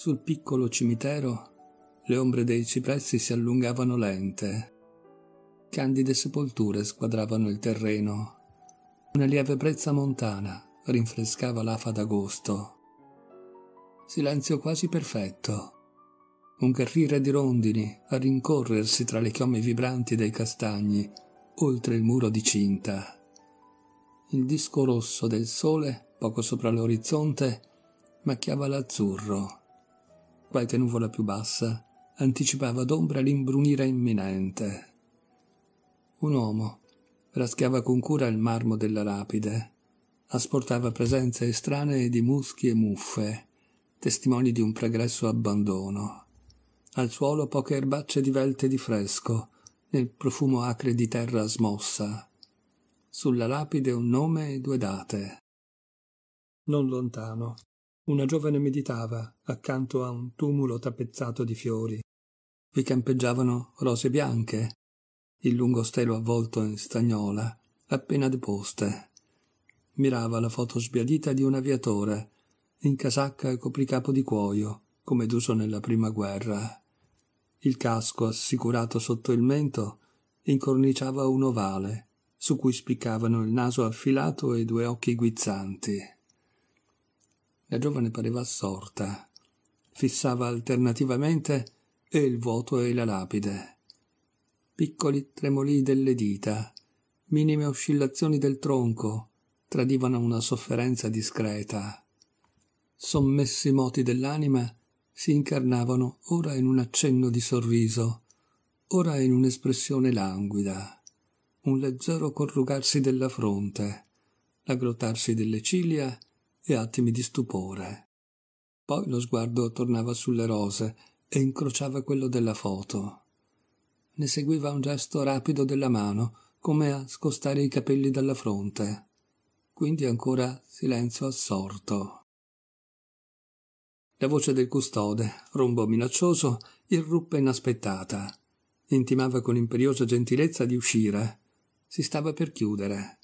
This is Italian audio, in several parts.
Sul piccolo cimitero le ombre dei cipressi si allungavano lente. Candide sepolture squadravano il terreno. Una lieve brezza montana rinfrescava l'afa d'agosto. Silenzio quasi perfetto. Un carrire di rondini a rincorrersi tra le chiome vibranti dei castagni, oltre il muro di cinta. Il disco rosso del sole, poco sopra l'orizzonte, macchiava l'azzurro Qualche nuvola più bassa anticipava d'ombra l'imbrunire imminente. Un uomo raschiava con cura il marmo della lapide, asportava presenze estranee di muschi e muffe, testimoni di un pregresso abbandono. Al suolo poche erbacce divelte di fresco, nel profumo acre di terra smossa. Sulla lapide un nome e due date. Non lontano una giovane meditava accanto a un tumulo tappezzato di fiori. Vi campeggiavano rose bianche, il lungo stelo avvolto in stagnola, appena deposte. Mirava la foto sbiadita di un aviatore, in casacca e copricapo di cuoio, come d'uso nella prima guerra. Il casco assicurato sotto il mento incorniciava un ovale, su cui spiccavano il naso affilato e due occhi guizzanti. La giovane pareva assorta. Fissava alternativamente e il vuoto e la lapide. Piccoli tremoli delle dita, minime oscillazioni del tronco, tradivano una sofferenza discreta. Sommessi moti dell'anima si incarnavano ora in un accenno di sorriso, ora in un'espressione languida, un leggero corrugarsi della fronte, l'aggrottarsi delle ciglia e attimi di stupore. Poi lo sguardo tornava sulle rose e incrociava quello della foto. Ne seguiva un gesto rapido della mano, come a scostare i capelli dalla fronte. Quindi ancora silenzio assorto. La voce del custode, rombo minaccioso, irruppe inaspettata. Intimava con imperiosa gentilezza di uscire. Si stava per chiudere.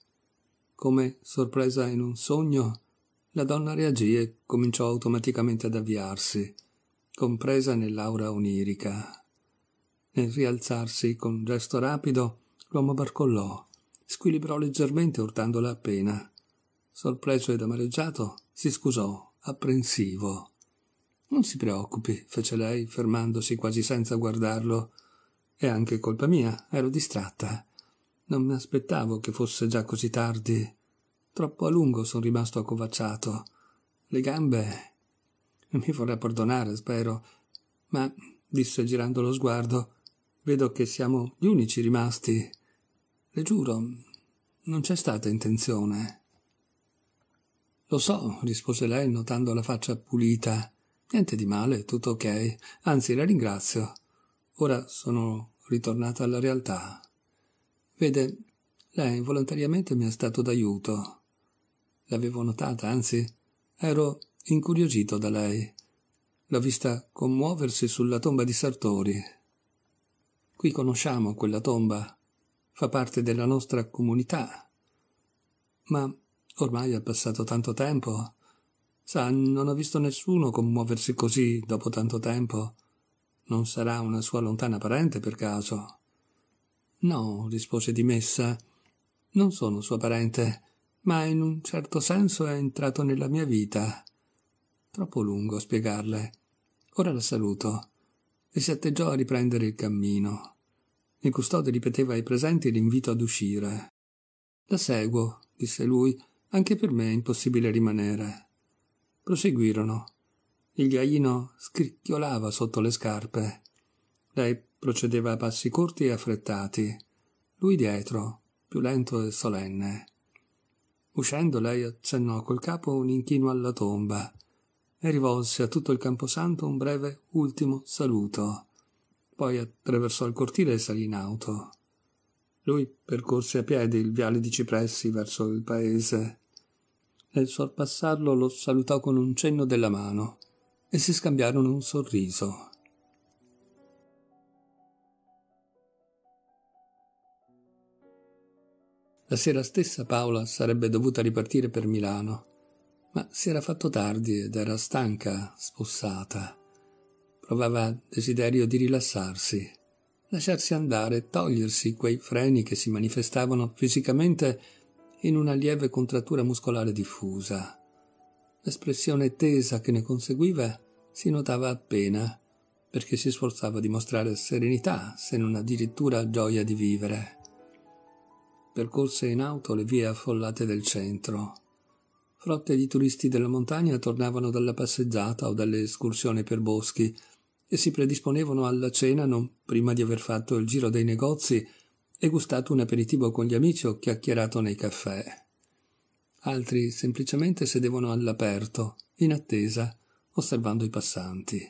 Come sorpresa in un sogno, la donna reagì e cominciò automaticamente ad avviarsi, compresa nell'aura onirica. Nel rialzarsi con gesto rapido, l'uomo barcollò, squilibrò leggermente urtandola appena. Sorpreso ed amareggiato, si scusò, apprensivo. Non si preoccupi, fece lei, fermandosi quasi senza guardarlo. È anche colpa mia, ero distratta. Non mi aspettavo che fosse già così tardi. Troppo a lungo sono rimasto accovacciato. Le gambe. Mi vorrà perdonare, spero. Ma, disse girando lo sguardo, vedo che siamo gli unici rimasti. Le giuro, non c'è stata intenzione. Lo so, rispose lei notando la faccia pulita. Niente di male, tutto ok. Anzi, la ringrazio. Ora sono ritornata alla realtà. Vede, lei volontariamente mi è stato d'aiuto. L'avevo notata, anzi, ero incuriosito da lei. L'ho vista commuoversi sulla tomba di Sartori. Qui conosciamo quella tomba, fa parte della nostra comunità. Ma ormai è passato tanto tempo. Sa, non ho visto nessuno commuoversi così dopo tanto tempo. Non sarà una sua lontana parente per caso? No, rispose di messa. Non sono sua parente ma in un certo senso è entrato nella mia vita. Troppo lungo a spiegarle. Ora la saluto e si atteggiò a riprendere il cammino. Il custode ripeteva ai presenti l'invito ad uscire. La seguo, disse lui, anche per me è impossibile rimanere. Proseguirono. Il ghiaino scricchiolava sotto le scarpe. Lei procedeva a passi corti e affrettati, lui dietro, più lento e solenne. Uscendo lei accennò col capo un inchino alla tomba e rivolse a tutto il camposanto un breve ultimo saluto. Poi attraversò il cortile e salì in auto. Lui percorse a piedi il viale di cipressi verso il paese. Nel sorpassarlo lo salutò con un cenno della mano e si scambiarono un sorriso. La sera stessa Paola sarebbe dovuta ripartire per Milano, ma si era fatto tardi ed era stanca, spossata. Provava desiderio di rilassarsi, lasciarsi andare, e togliersi quei freni che si manifestavano fisicamente in una lieve contrattura muscolare diffusa. L'espressione tesa che ne conseguiva si notava appena, perché si sforzava di mostrare serenità, se non addirittura gioia di vivere percorse in auto le vie affollate del centro. Frotte di turisti della montagna tornavano dalla passeggiata o dalle escursioni per boschi e si predisponevano alla cena non prima di aver fatto il giro dei negozi e gustato un aperitivo con gli amici o chiacchierato nei caffè. Altri semplicemente sedevano all'aperto, in attesa, osservando i passanti.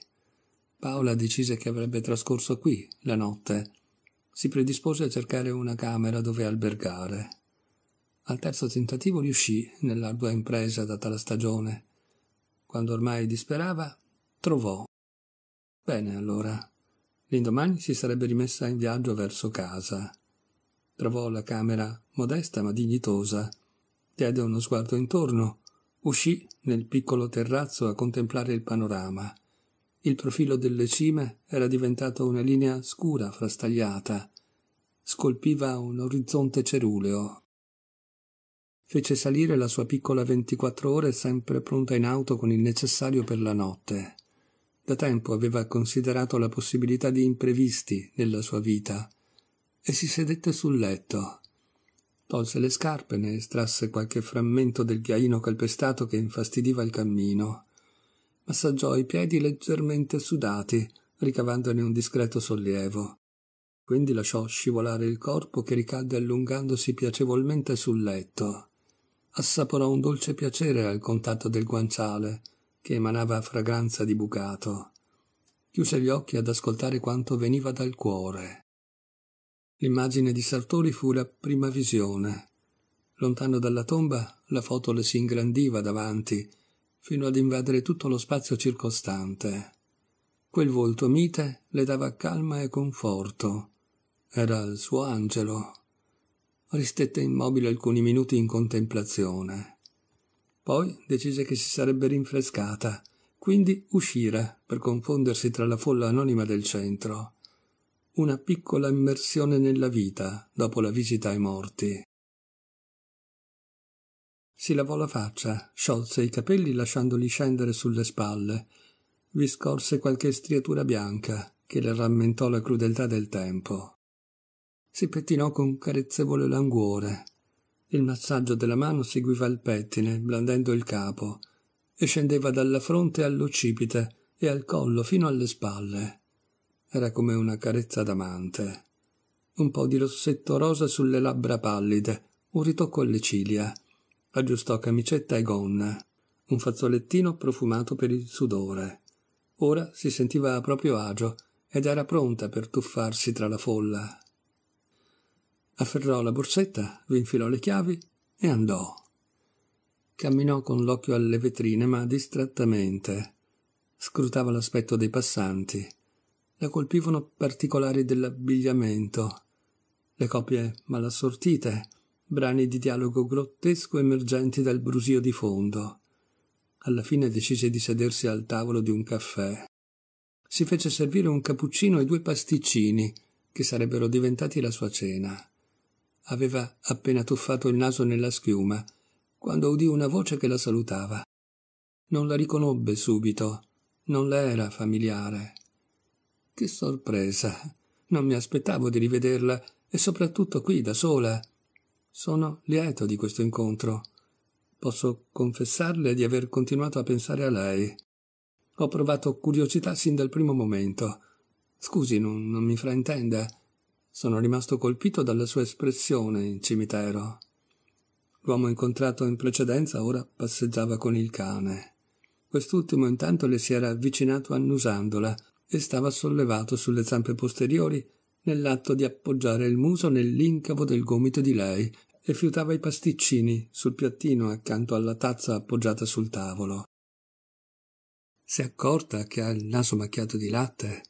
Paola decise che avrebbe trascorso qui la notte si predispose a cercare una camera dove albergare. Al terzo tentativo riuscì nell'ardua impresa data la stagione. Quando ormai disperava, trovò. Bene, allora. L'indomani si sarebbe rimessa in viaggio verso casa. Trovò la camera modesta ma dignitosa. Diede uno sguardo intorno. Uscì nel piccolo terrazzo a contemplare il panorama. Il profilo delle cime era diventato una linea scura frastagliata. Scolpiva un orizzonte ceruleo. Fece salire la sua piccola 24 ore sempre pronta in auto con il necessario per la notte. Da tempo aveva considerato la possibilità di imprevisti nella sua vita e si sedette sul letto. Tolse le scarpe, ne estrasse qualche frammento del ghiaino calpestato che infastidiva il cammino massaggiò i piedi leggermente sudati, ricavandone un discreto sollievo. Quindi lasciò scivolare il corpo che ricadde allungandosi piacevolmente sul letto. Assaporò un dolce piacere al contatto del guanciale, che emanava fragranza di bucato. Chiuse gli occhi ad ascoltare quanto veniva dal cuore. L'immagine di Sartori fu la prima visione. Lontano dalla tomba la foto le si ingrandiva davanti, fino ad invadere tutto lo spazio circostante. Quel volto mite le dava calma e conforto. Era il suo angelo. Ristette immobile alcuni minuti in contemplazione. Poi decise che si sarebbe rinfrescata, quindi uscire per confondersi tra la folla anonima del centro. Una piccola immersione nella vita dopo la visita ai morti. Si lavò la faccia, sciolse i capelli lasciandoli scendere sulle spalle, vi scorse qualche striatura bianca che le rammentò la crudeltà del tempo. Si pettinò con carezzevole languore. Il massaggio della mano seguiva il pettine, blandendo il capo, e scendeva dalla fronte all'occipite e al collo fino alle spalle. Era come una carezza d'amante. Un po' di rossetto rosa sulle labbra pallide, un ritocco alle ciglia, aggiustò camicetta e gonna, un fazzolettino profumato per il sudore. Ora si sentiva a proprio agio ed era pronta per tuffarsi tra la folla. Afferrò la borsetta, vi infilò le chiavi e andò. Camminò con l'occhio alle vetrine, ma distrattamente. Scrutava l'aspetto dei passanti. La colpivano particolari dell'abbigliamento, le coppie malassortite, brani di dialogo grottesco emergenti dal brusio di fondo. Alla fine decise di sedersi al tavolo di un caffè. Si fece servire un cappuccino e due pasticcini, che sarebbero diventati la sua cena. Aveva appena tuffato il naso nella schiuma, quando udì una voce che la salutava. Non la riconobbe subito, non le era familiare. Che sorpresa! Non mi aspettavo di rivederla, e soprattutto qui da sola sono lieto di questo incontro. Posso confessarle di aver continuato a pensare a lei. Ho provato curiosità sin dal primo momento. Scusi, non, non mi fraintenda. Sono rimasto colpito dalla sua espressione in cimitero. L'uomo incontrato in precedenza ora passeggiava con il cane. Quest'ultimo intanto le si era avvicinato annusandola e stava sollevato sulle zampe posteriori nell'atto di appoggiare il muso nell'incavo del gomito di lei e fiutava i pasticcini sul piattino accanto alla tazza appoggiata sul tavolo. S'è accorta che ha il naso macchiato di latte?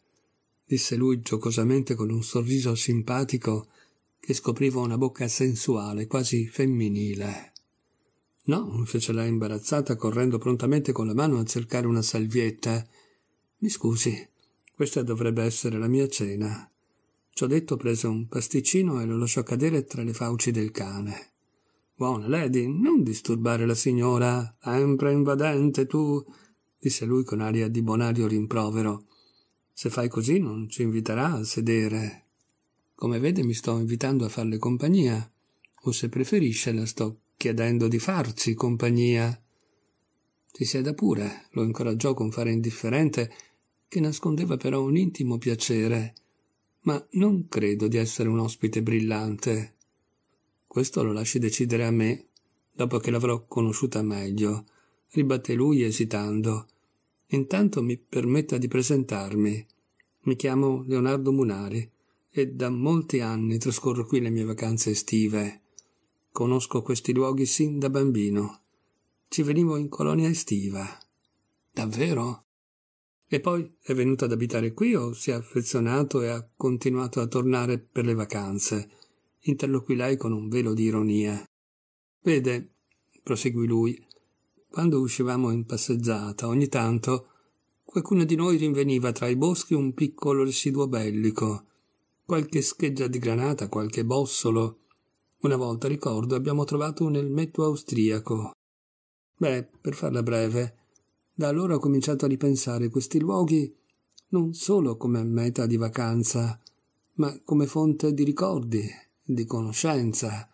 disse lui giocosamente con un sorriso simpatico che scopriva una bocca sensuale, quasi femminile. No, fece lei imbarazzata, correndo prontamente con la mano a cercare una salvietta. Mi scusi, questa dovrebbe essere la mia cena. Ciò detto prese un pasticcino e lo lasciò cadere tra le fauci del cane. Buona lady, non disturbare la signora, sempre invadente tu, disse lui con aria di bonario rimprovero. Se fai così non ci inviterà a sedere. Come vede mi sto invitando a farle compagnia, o se preferisce la sto chiedendo di farci compagnia. Ti sieda pure, lo incoraggiò con fare indifferente, che nascondeva però un intimo piacere ma non credo di essere un ospite brillante. Questo lo lasci decidere a me, dopo che l'avrò conosciuta meglio, ribatté lui esitando. Intanto mi permetta di presentarmi. Mi chiamo Leonardo Munari e da molti anni trascorro qui le mie vacanze estive. Conosco questi luoghi sin da bambino. Ci venivo in colonia estiva. Davvero? E poi è venuto ad abitare qui o si è affezionato e ha continuato a tornare per le vacanze? Interloquilai con un velo di ironia. Vede, proseguì lui, quando uscivamo in passeggiata, ogni tanto qualcuno di noi rinveniva tra i boschi un piccolo residuo bellico, qualche scheggia di granata, qualche bossolo. Una volta, ricordo, abbiamo trovato un elmetto austriaco. Beh, per farla breve, da allora ho cominciato a ripensare questi luoghi non solo come meta di vacanza, ma come fonte di ricordi, di conoscenza.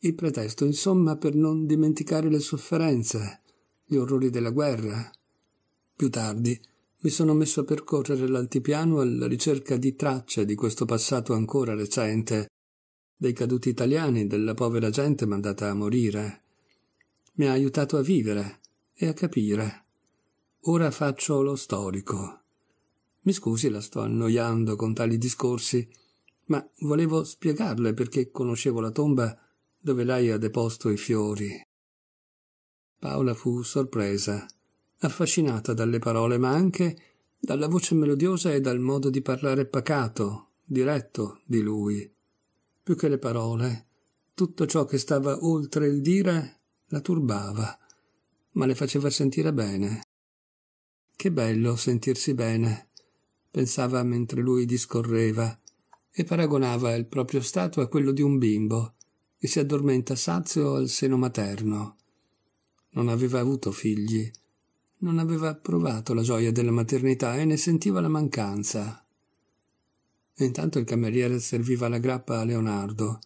Il pretesto, insomma, per non dimenticare le sofferenze, gli orrori della guerra. Più tardi mi sono messo a percorrere l'altipiano alla ricerca di tracce di questo passato ancora recente, dei caduti italiani, della povera gente mandata a morire. Mi ha aiutato a vivere e a capire. Ora faccio lo storico. Mi scusi, la sto annoiando con tali discorsi, ma volevo spiegarle perché conoscevo la tomba dove lei ha deposto i fiori. Paola fu sorpresa, affascinata dalle parole, ma anche dalla voce melodiosa e dal modo di parlare pacato, diretto di lui. Più che le parole, tutto ciò che stava oltre il dire la turbava, ma le faceva sentire bene. Che bello sentirsi bene, pensava mentre lui discorreva e paragonava il proprio stato a quello di un bimbo che si addormenta sazio al seno materno. Non aveva avuto figli, non aveva provato la gioia della maternità e ne sentiva la mancanza. E intanto il cameriere serviva la grappa a Leonardo.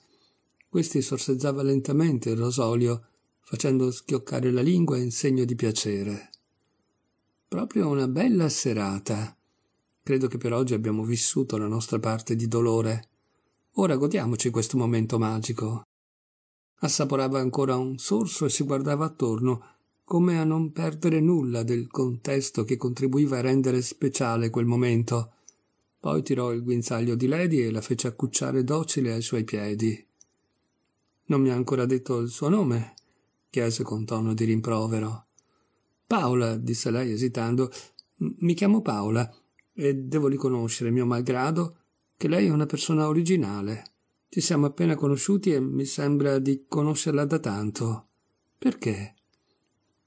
Questi sorseggiava lentamente il rosolio, facendo schioccare la lingua in segno di piacere. Proprio una bella serata. Credo che per oggi abbiamo vissuto la nostra parte di dolore. Ora godiamoci questo momento magico. Assaporava ancora un sorso e si guardava attorno, come a non perdere nulla del contesto che contribuiva a rendere speciale quel momento. Poi tirò il guinzaglio di Lady e la fece accucciare docile ai suoi piedi. Non mi ha ancora detto il suo nome? chiese con tono di rimprovero. Paola, disse lei esitando, mi chiamo Paola e devo riconoscere, mio malgrado, che lei è una persona originale. Ci siamo appena conosciuti e mi sembra di conoscerla da tanto. Perché?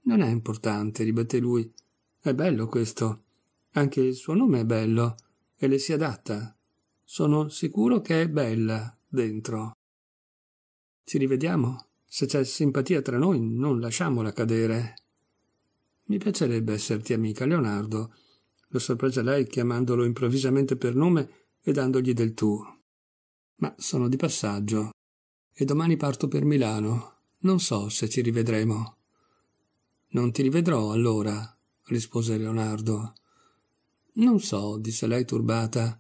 Non è importante, ribatté lui. È bello questo. Anche il suo nome è bello e le si adatta. Sono sicuro che è bella dentro. Ci rivediamo? Se c'è simpatia tra noi, non lasciamola cadere. Mi piacerebbe esserti amica, Leonardo. Lo sorprese lei chiamandolo improvvisamente per nome e dandogli del tu. Ma sono di passaggio. E domani parto per Milano. Non so se ci rivedremo. Non ti rivedrò allora, rispose Leonardo. Non so, disse lei turbata.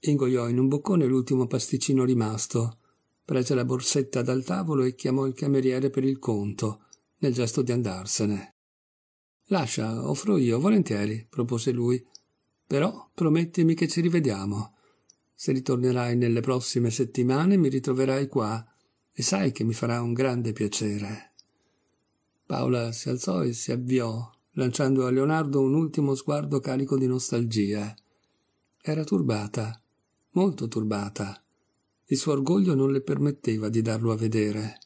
Ingoiò in un boccone l'ultimo pasticcino rimasto, prese la borsetta dal tavolo e chiamò il cameriere per il conto, nel gesto di andarsene. Lascia, offro io, volentieri, propose lui. Però promettimi che ci rivediamo. Se ritornerai nelle prossime settimane mi ritroverai qua e sai che mi farà un grande piacere. Paola si alzò e si avviò, lanciando a Leonardo un ultimo sguardo carico di nostalgia. Era turbata, molto turbata. Il suo orgoglio non le permetteva di darlo a vedere.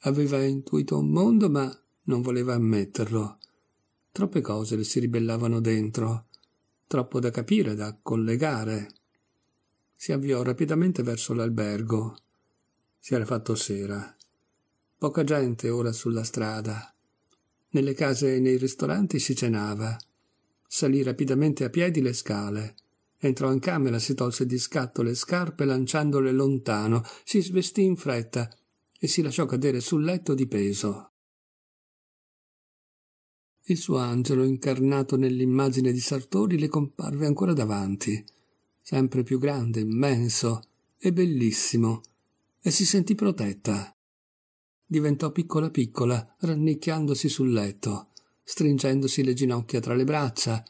Aveva intuito un mondo, ma non voleva ammetterlo. Troppe cose le si ribellavano dentro, troppo da capire, da collegare. Si avviò rapidamente verso l'albergo. Si era fatto sera. Poca gente ora sulla strada. Nelle case e nei ristoranti si cenava. Salì rapidamente a piedi le scale. Entrò in camera, si tolse di scatto le scarpe lanciandole lontano, si svestì in fretta e si lasciò cadere sul letto di peso. Il suo angelo, incarnato nell'immagine di Sartori, le comparve ancora davanti, sempre più grande, immenso e bellissimo, e si sentì protetta. Diventò piccola piccola, rannicchiandosi sul letto, stringendosi le ginocchia tra le braccia,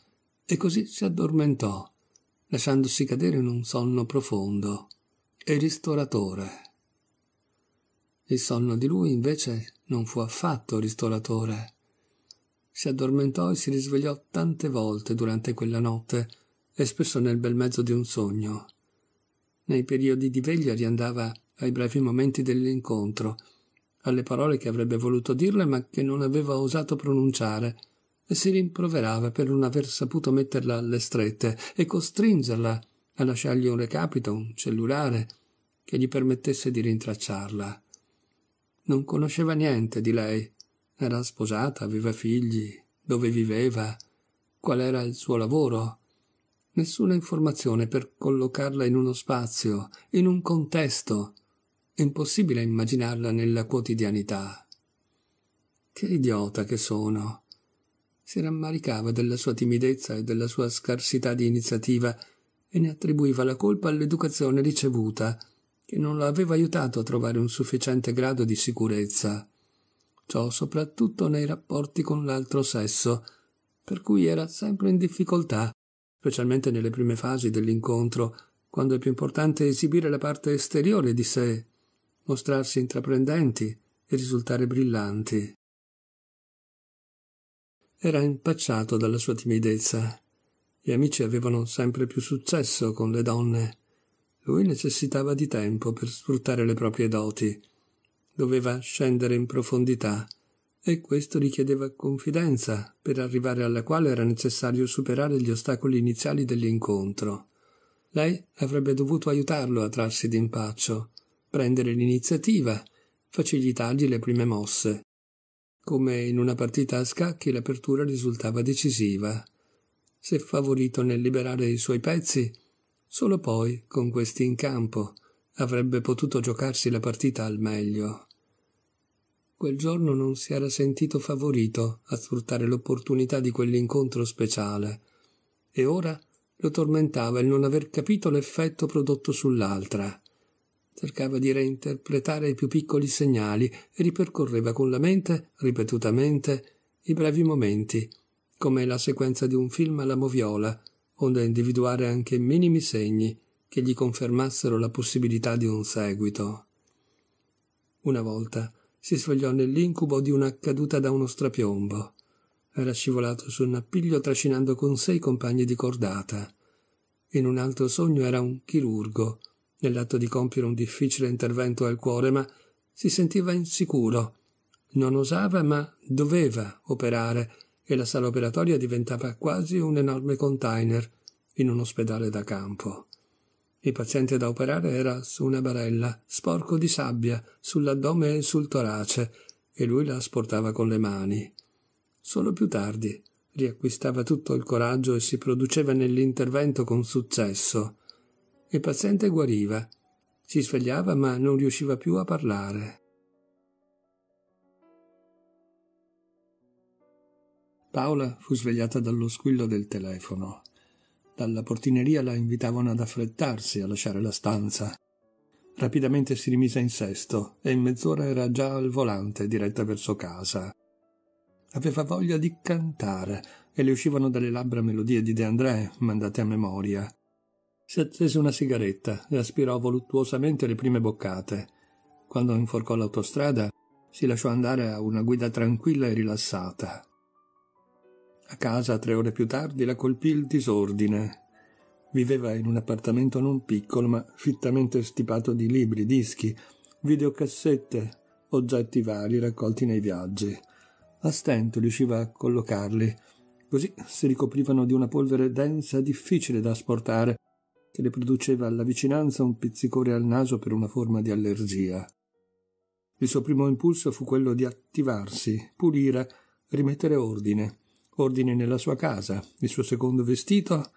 e così si addormentò, lasciandosi cadere in un sonno profondo e ristoratore. Il sonno di lui invece non fu affatto ristoratore si addormentò e si risvegliò tante volte durante quella notte, e spesso nel bel mezzo di un sogno. Nei periodi di veglia riandava ai brevi momenti dell'incontro, alle parole che avrebbe voluto dirle ma che non aveva osato pronunciare, e si rimproverava per non aver saputo metterla alle strette e costringerla a lasciargli un recapito, un cellulare, che gli permettesse di rintracciarla. Non conosceva niente di lei, era sposata, aveva figli, dove viveva, qual era il suo lavoro. Nessuna informazione per collocarla in uno spazio, in un contesto. Impossibile immaginarla nella quotidianità. Che idiota che sono. Si rammaricava della sua timidezza e della sua scarsità di iniziativa e ne attribuiva la colpa all'educazione ricevuta, che non la aveva aiutato a trovare un sufficiente grado di sicurezza ciò soprattutto nei rapporti con l'altro sesso, per cui era sempre in difficoltà, specialmente nelle prime fasi dell'incontro, quando è più importante esibire la parte esteriore di sé, mostrarsi intraprendenti e risultare brillanti. Era impacciato dalla sua timidezza. Gli amici avevano sempre più successo con le donne. Lui necessitava di tempo per sfruttare le proprie doti doveva scendere in profondità e questo richiedeva confidenza, per arrivare alla quale era necessario superare gli ostacoli iniziali dell'incontro. Lei avrebbe dovuto aiutarlo a trarsi d'impaccio, prendere l'iniziativa, facilitargli le prime mosse. Come in una partita a scacchi l'apertura risultava decisiva. Se favorito nel liberare i suoi pezzi, solo poi, con questi in campo, avrebbe potuto giocarsi la partita al meglio. Quel giorno non si era sentito favorito a sfruttare l'opportunità di quell'incontro speciale, e ora lo tormentava il non aver capito l'effetto prodotto sull'altra. Cercava di reinterpretare i più piccoli segnali e ripercorreva con la mente, ripetutamente, i brevi momenti, come la sequenza di un film alla moviola, onde individuare anche minimi segni che gli confermassero la possibilità di un seguito. Una volta si svegliò nell'incubo di una caduta da uno strapiombo. Era scivolato su un appiglio trascinando con sé i compagni di cordata. In un altro sogno era un chirurgo, nell'atto di compiere un difficile intervento al cuore, ma si sentiva insicuro. Non osava, ma doveva operare, e la sala operatoria diventava quasi un enorme container in un ospedale da campo. Il paziente da operare era su una barella, sporco di sabbia, sull'addome e sul torace, e lui la sportava con le mani. Solo più tardi riacquistava tutto il coraggio e si produceva nell'intervento con successo. Il paziente guariva, si svegliava ma non riusciva più a parlare. Paola fu svegliata dallo squillo del telefono. Dalla portineria la invitavano ad affrettarsi a lasciare la stanza. Rapidamente si rimise in sesto e in mezz'ora era già al volante diretta verso casa. Aveva voglia di cantare e le uscivano dalle labbra melodie di De André mandate a memoria. Si accese una sigaretta e aspirò voluttuosamente le prime boccate. Quando inforcò l'autostrada, si lasciò andare a una guida tranquilla e rilassata. A casa tre ore più tardi la colpì il disordine. Viveva in un appartamento non piccolo ma fittamente stipato di libri, dischi, videocassette, oggetti vari raccolti nei viaggi. A stento riusciva a collocarli, così si ricoprivano di una polvere densa difficile da asportare, che le produceva alla vicinanza un pizzicore al naso per una forma di allergia. Il suo primo impulso fu quello di attivarsi, pulire, rimettere ordine ordine nella sua casa, il suo secondo vestito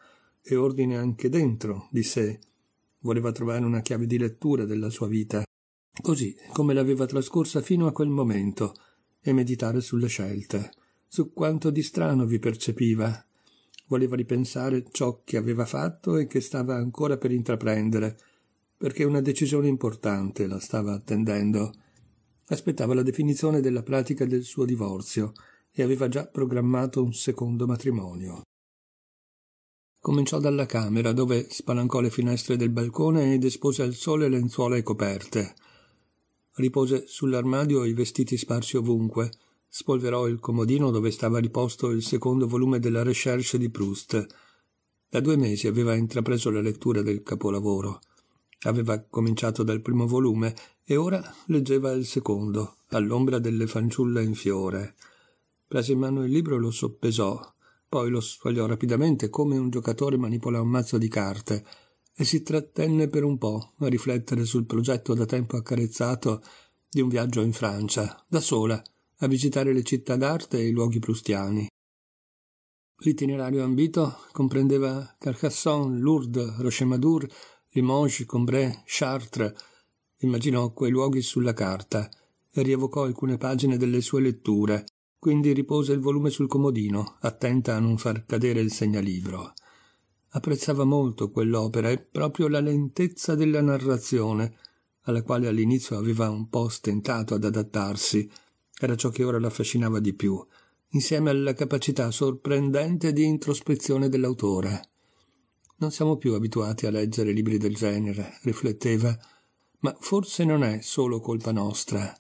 e ordine anche dentro di sé. Voleva trovare una chiave di lettura della sua vita, così come l'aveva trascorsa fino a quel momento, e meditare sulle scelte, su quanto di strano vi percepiva. Voleva ripensare ciò che aveva fatto e che stava ancora per intraprendere, perché una decisione importante la stava attendendo. Aspettava la definizione della pratica del suo divorzio, e aveva già programmato un secondo matrimonio. Cominciò dalla camera, dove spalancò le finestre del balcone ed espose al sole lenzuola e coperte. Ripose sull'armadio i vestiti sparsi ovunque, spolverò il comodino dove stava riposto il secondo volume della Recherche di Proust. Da due mesi aveva intrapreso la lettura del capolavoro. Aveva cominciato dal primo volume e ora leggeva il secondo, all'ombra delle fanciulle in fiore prese in mano il libro e lo soppesò, poi lo sfogliò rapidamente come un giocatore manipola un mazzo di carte e si trattenne per un po' a riflettere sul progetto da tempo accarezzato di un viaggio in Francia, da sola, a visitare le città d'arte e i luoghi prustiani. L'itinerario ambito comprendeva Carcassonne, Lourdes, Rochemadour, Limoges, Combray, Chartres. Immaginò quei luoghi sulla carta e rievocò alcune pagine delle sue letture, quindi ripose il volume sul comodino, attenta a non far cadere il segnalibro. Apprezzava molto quell'opera e proprio la lentezza della narrazione, alla quale all'inizio aveva un po' stentato ad adattarsi, era ciò che ora l'affascinava di più, insieme alla capacità sorprendente di introspezione dell'autore. Non siamo più abituati a leggere libri del genere, rifletteva, ma forse non è solo colpa nostra.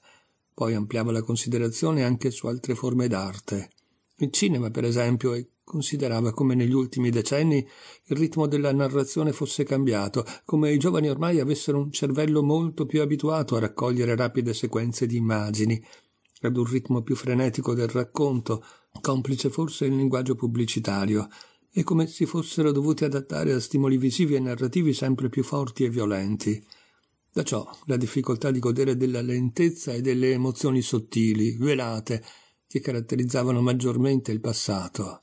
Poi ampliava la considerazione anche su altre forme d'arte. Il cinema, per esempio, e considerava come negli ultimi decenni il ritmo della narrazione fosse cambiato, come i giovani ormai avessero un cervello molto più abituato a raccogliere rapide sequenze di immagini, ad un ritmo più frenetico del racconto, complice forse il linguaggio pubblicitario, e come si fossero dovuti adattare a stimoli visivi e narrativi sempre più forti e violenti. Da ciò la difficoltà di godere della lentezza e delle emozioni sottili, velate, che caratterizzavano maggiormente il passato.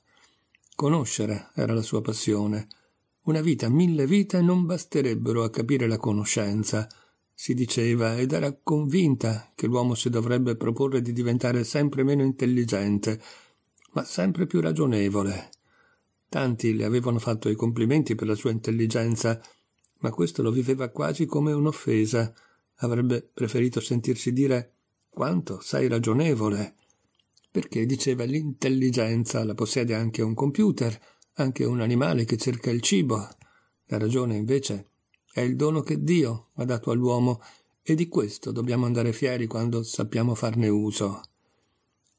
Conoscere era la sua passione. Una vita, mille vite non basterebbero a capire la conoscenza, si diceva, ed era convinta che l'uomo si dovrebbe proporre di diventare sempre meno intelligente, ma sempre più ragionevole. Tanti le avevano fatto i complimenti per la sua intelligenza, ma questo lo viveva quasi come un'offesa. Avrebbe preferito sentirsi dire quanto sei ragionevole. Perché diceva l'intelligenza la possiede anche un computer, anche un animale che cerca il cibo. La ragione invece è il dono che Dio ha dato all'uomo e di questo dobbiamo andare fieri quando sappiamo farne uso.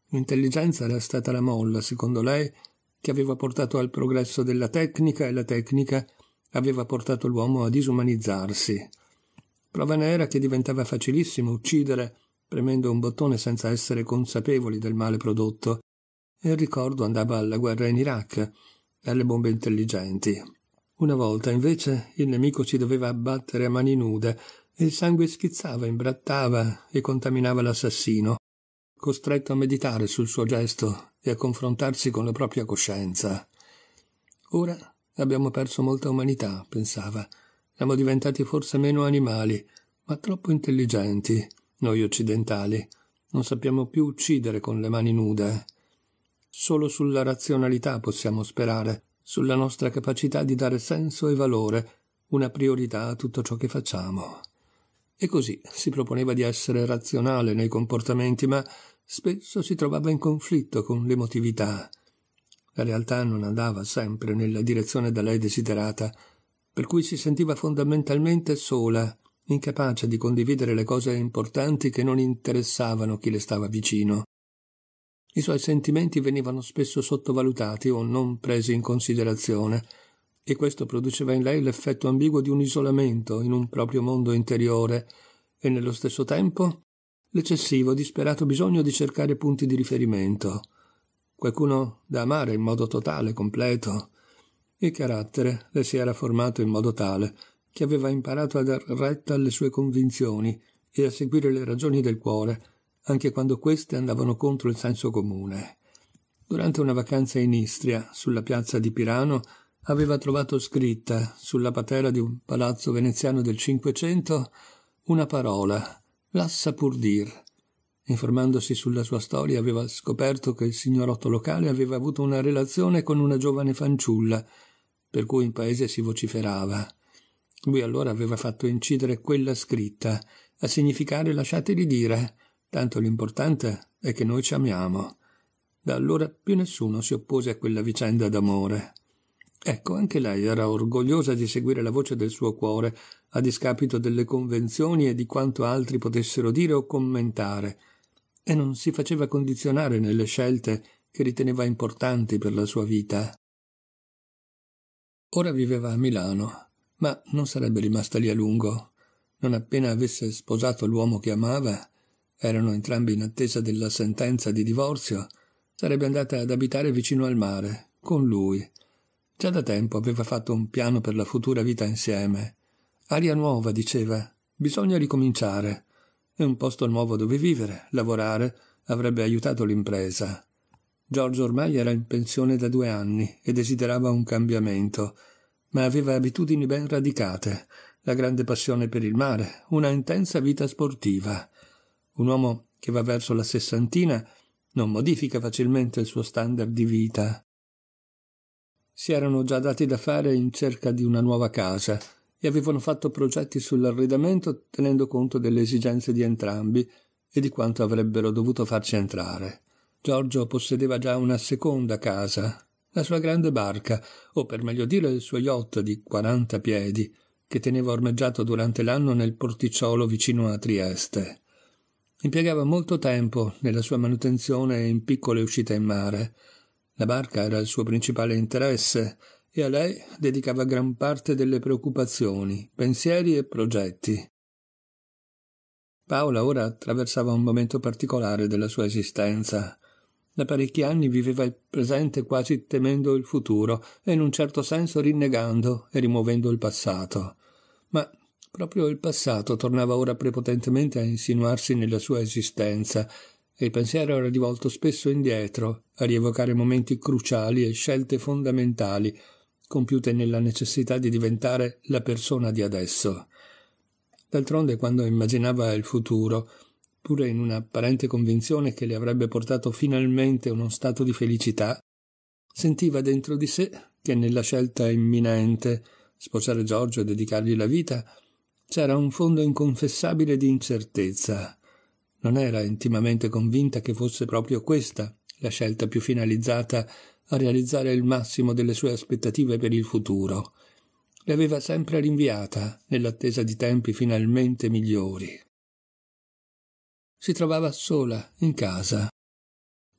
L'intelligenza era stata la molla, secondo lei, che aveva portato al progresso della tecnica e la tecnica aveva portato l'uomo a disumanizzarsi. Prova ne era che diventava facilissimo uccidere premendo un bottone senza essere consapevoli del male prodotto. E il ricordo andava alla guerra in Iraq, e alle bombe intelligenti. Una volta, invece, il nemico ci doveva abbattere a mani nude e il sangue schizzava, imbrattava e contaminava l'assassino. Costretto a meditare sul suo gesto e a confrontarsi con la propria coscienza. Ora Abbiamo perso molta umanità, pensava. Siamo diventati forse meno animali, ma troppo intelligenti, noi occidentali. Non sappiamo più uccidere con le mani nude. Solo sulla razionalità possiamo sperare, sulla nostra capacità di dare senso e valore, una priorità a tutto ciò che facciamo. E così si proponeva di essere razionale nei comportamenti, ma spesso si trovava in conflitto con l'emotività. La realtà non andava sempre nella direzione da lei desiderata, per cui si sentiva fondamentalmente sola, incapace di condividere le cose importanti che non interessavano chi le stava vicino. I suoi sentimenti venivano spesso sottovalutati o non presi in considerazione, e questo produceva in lei l'effetto ambiguo di un isolamento in un proprio mondo interiore e nello stesso tempo l'eccessivo disperato bisogno di cercare punti di riferimento qualcuno da amare in modo totale, completo. Il carattere le si era formato in modo tale che aveva imparato a dar retta alle sue convinzioni e a seguire le ragioni del cuore, anche quando queste andavano contro il senso comune. Durante una vacanza in Istria, sulla piazza di Pirano, aveva trovato scritta sulla patera di un palazzo veneziano del Cinquecento una parola, lassa pur dir, Informandosi sulla sua storia aveva scoperto che il signorotto locale aveva avuto una relazione con una giovane fanciulla, per cui in paese si vociferava. Lui allora aveva fatto incidere quella scritta, a significare lasciateli dire, tanto l'importante è che noi ci amiamo. Da allora più nessuno si oppose a quella vicenda d'amore. Ecco, anche lei era orgogliosa di seguire la voce del suo cuore, a discapito delle convenzioni e di quanto altri potessero dire o commentare, e non si faceva condizionare nelle scelte che riteneva importanti per la sua vita. Ora viveva a Milano, ma non sarebbe rimasta lì a lungo. Non appena avesse sposato l'uomo che amava, erano entrambi in attesa della sentenza di divorzio, sarebbe andata ad abitare vicino al mare, con lui. Già da tempo aveva fatto un piano per la futura vita insieme. Aria nuova, diceva. Bisogna ricominciare e un posto nuovo dove vivere, lavorare, avrebbe aiutato l'impresa. Giorgio ormai era in pensione da due anni e desiderava un cambiamento, ma aveva abitudini ben radicate, la grande passione per il mare, una intensa vita sportiva. Un uomo che va verso la sessantina non modifica facilmente il suo standard di vita. Si erano già dati da fare in cerca di una nuova casa e avevano fatto progetti sull'arredamento tenendo conto delle esigenze di entrambi e di quanto avrebbero dovuto farci entrare. Giorgio possedeva già una seconda casa, la sua grande barca, o per meglio dire il suo yacht di 40 piedi, che teneva ormeggiato durante l'anno nel porticciolo vicino a Trieste. Impiegava molto tempo nella sua manutenzione e in piccole uscite in mare. La barca era il suo principale interesse, e a lei dedicava gran parte delle preoccupazioni, pensieri e progetti. Paola ora attraversava un momento particolare della sua esistenza. Da parecchi anni viveva il presente quasi temendo il futuro e in un certo senso rinnegando e rimuovendo il passato. Ma proprio il passato tornava ora prepotentemente a insinuarsi nella sua esistenza e il pensiero era rivolto spesso indietro, a rievocare momenti cruciali e scelte fondamentali, compiute nella necessità di diventare la persona di adesso. D'altronde, quando immaginava il futuro, pure in un'apparente convinzione che le avrebbe portato finalmente uno stato di felicità, sentiva dentro di sé che nella scelta imminente, sposare Giorgio e dedicargli la vita, c'era un fondo inconfessabile di incertezza. Non era intimamente convinta che fosse proprio questa la scelta più finalizzata a realizzare il massimo delle sue aspettative per il futuro. Le aveva sempre rinviata, nell'attesa di tempi finalmente migliori. Si trovava sola, in casa.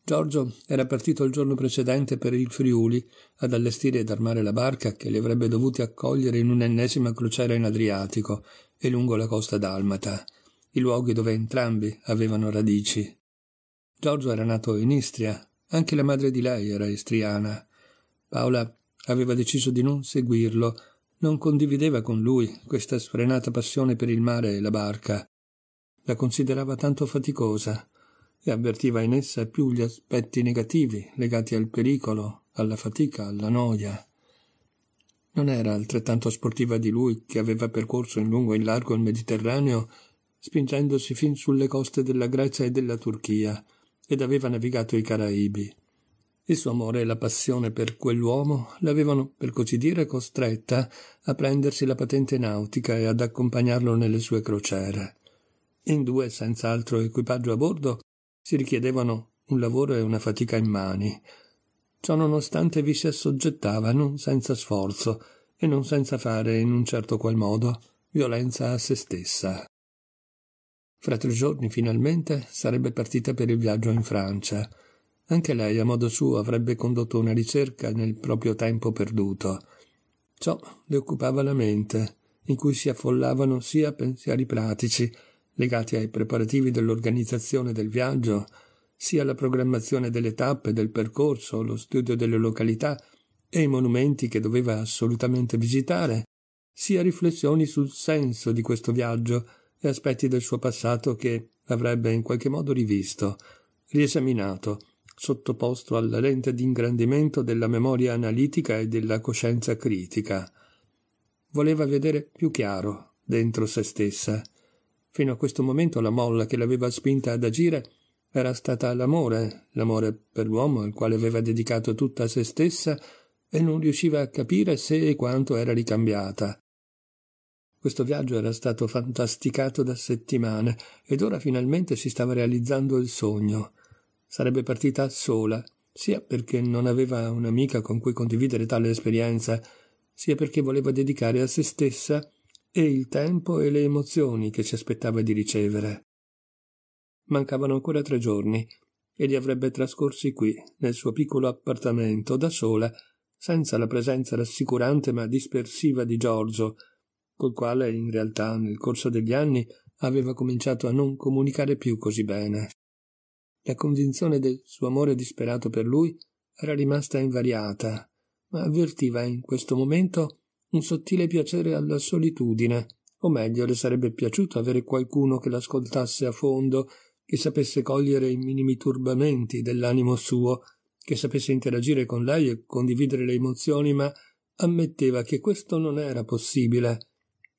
Giorgio era partito il giorno precedente per il Friuli ad allestire ed armare la barca che li avrebbe dovuti accogliere in un'ennesima crociera in Adriatico e lungo la costa dalmata, i luoghi dove entrambi avevano radici. Giorgio era nato in Istria, anche la madre di lei era istriana. Paola aveva deciso di non seguirlo, non condivideva con lui questa sfrenata passione per il mare e la barca. La considerava tanto faticosa e avvertiva in essa più gli aspetti negativi legati al pericolo, alla fatica, alla noia. Non era altrettanto sportiva di lui che aveva percorso in lungo e in largo il Mediterraneo, spingendosi fin sulle coste della Grecia e della Turchia, ed aveva navigato i Caraibi. Il suo amore e la passione per quell'uomo l'avevano, per così dire, costretta a prendersi la patente nautica e ad accompagnarlo nelle sue crociere. In due, senza altro equipaggio a bordo, si richiedevano un lavoro e una fatica in mani. Ciò nonostante vi si assoggettava non senza sforzo e non senza fare, in un certo qual modo, violenza a se stessa. Fra tre giorni, finalmente, sarebbe partita per il viaggio in Francia. Anche lei, a modo suo, avrebbe condotto una ricerca nel proprio tempo perduto. Ciò le occupava la mente, in cui si affollavano sia pensieri pratici, legati ai preparativi dell'organizzazione del viaggio, sia la programmazione delle tappe, del percorso, lo studio delle località e i monumenti che doveva assolutamente visitare, sia riflessioni sul senso di questo viaggio, e aspetti del suo passato che avrebbe in qualche modo rivisto, riesaminato, sottoposto alla lente d'ingrandimento della memoria analitica e della coscienza critica. Voleva vedere più chiaro dentro se stessa. Fino a questo momento la molla che l'aveva spinta ad agire era stata l'amore, l'amore per l'uomo al quale aveva dedicato tutta se stessa e non riusciva a capire se e quanto era ricambiata. Questo viaggio era stato fantasticato da settimane ed ora finalmente si stava realizzando il sogno. Sarebbe partita sola, sia perché non aveva un'amica con cui condividere tale esperienza, sia perché voleva dedicare a se stessa e il tempo e le emozioni che si aspettava di ricevere. Mancavano ancora tre giorni e li avrebbe trascorsi qui, nel suo piccolo appartamento, da sola, senza la presenza rassicurante ma dispersiva di Giorgio, col quale in realtà nel corso degli anni aveva cominciato a non comunicare più così bene. La convinzione del suo amore disperato per lui era rimasta invariata, ma avvertiva in questo momento un sottile piacere alla solitudine, o meglio le sarebbe piaciuto avere qualcuno che l'ascoltasse a fondo, che sapesse cogliere i minimi turbamenti dell'animo suo, che sapesse interagire con lei e condividere le emozioni, ma ammetteva che questo non era possibile,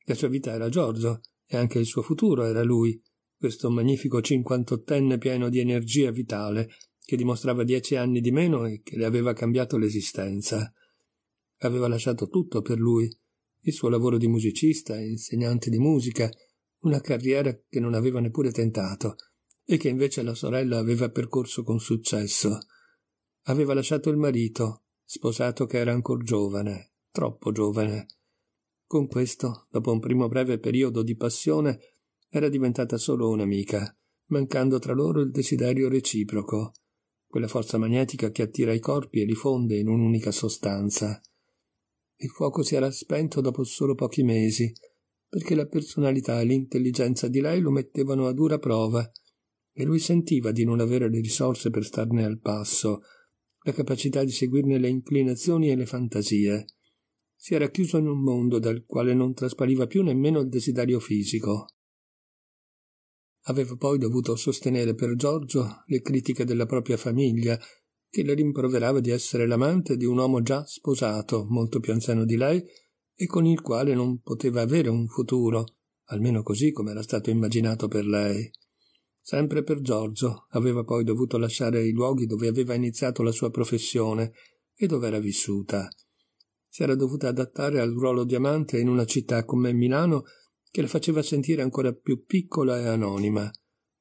la sua vita era Giorgio, e anche il suo futuro era lui, questo magnifico cinquantottenne pieno di energia vitale, che dimostrava dieci anni di meno e che le aveva cambiato l'esistenza. Aveva lasciato tutto per lui, il suo lavoro di musicista, e insegnante di musica, una carriera che non aveva neppure tentato e che invece la sorella aveva percorso con successo. Aveva lasciato il marito, sposato che era ancora giovane, troppo giovane, con questo, dopo un primo breve periodo di passione, era diventata solo un'amica, mancando tra loro il desiderio reciproco, quella forza magnetica che attira i corpi e li fonde in un'unica sostanza. Il fuoco si era spento dopo solo pochi mesi, perché la personalità e l'intelligenza di lei lo mettevano a dura prova, e lui sentiva di non avere le risorse per starne al passo, la capacità di seguirne le inclinazioni e le fantasie. Si era chiuso in un mondo dal quale non traspariva più nemmeno il desiderio fisico. Aveva poi dovuto sostenere per Giorgio le critiche della propria famiglia, che le rimproverava di essere l'amante di un uomo già sposato, molto più anziano di lei, e con il quale non poteva avere un futuro, almeno così come era stato immaginato per lei. Sempre per Giorgio aveva poi dovuto lasciare i luoghi dove aveva iniziato la sua professione e dove era vissuta si era dovuta adattare al ruolo diamante in una città come Milano che la faceva sentire ancora più piccola e anonima.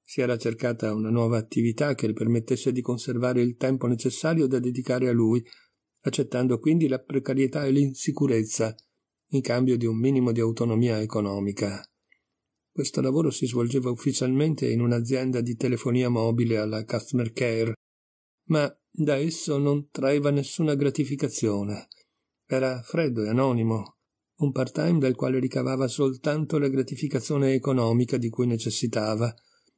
Si era cercata una nuova attività che le permettesse di conservare il tempo necessario da dedicare a lui, accettando quindi la precarietà e l'insicurezza in cambio di un minimo di autonomia economica. Questo lavoro si svolgeva ufficialmente in un'azienda di telefonia mobile alla Customer Care, ma da esso non traeva nessuna gratificazione. Era freddo e anonimo, un part-time dal quale ricavava soltanto la gratificazione economica di cui necessitava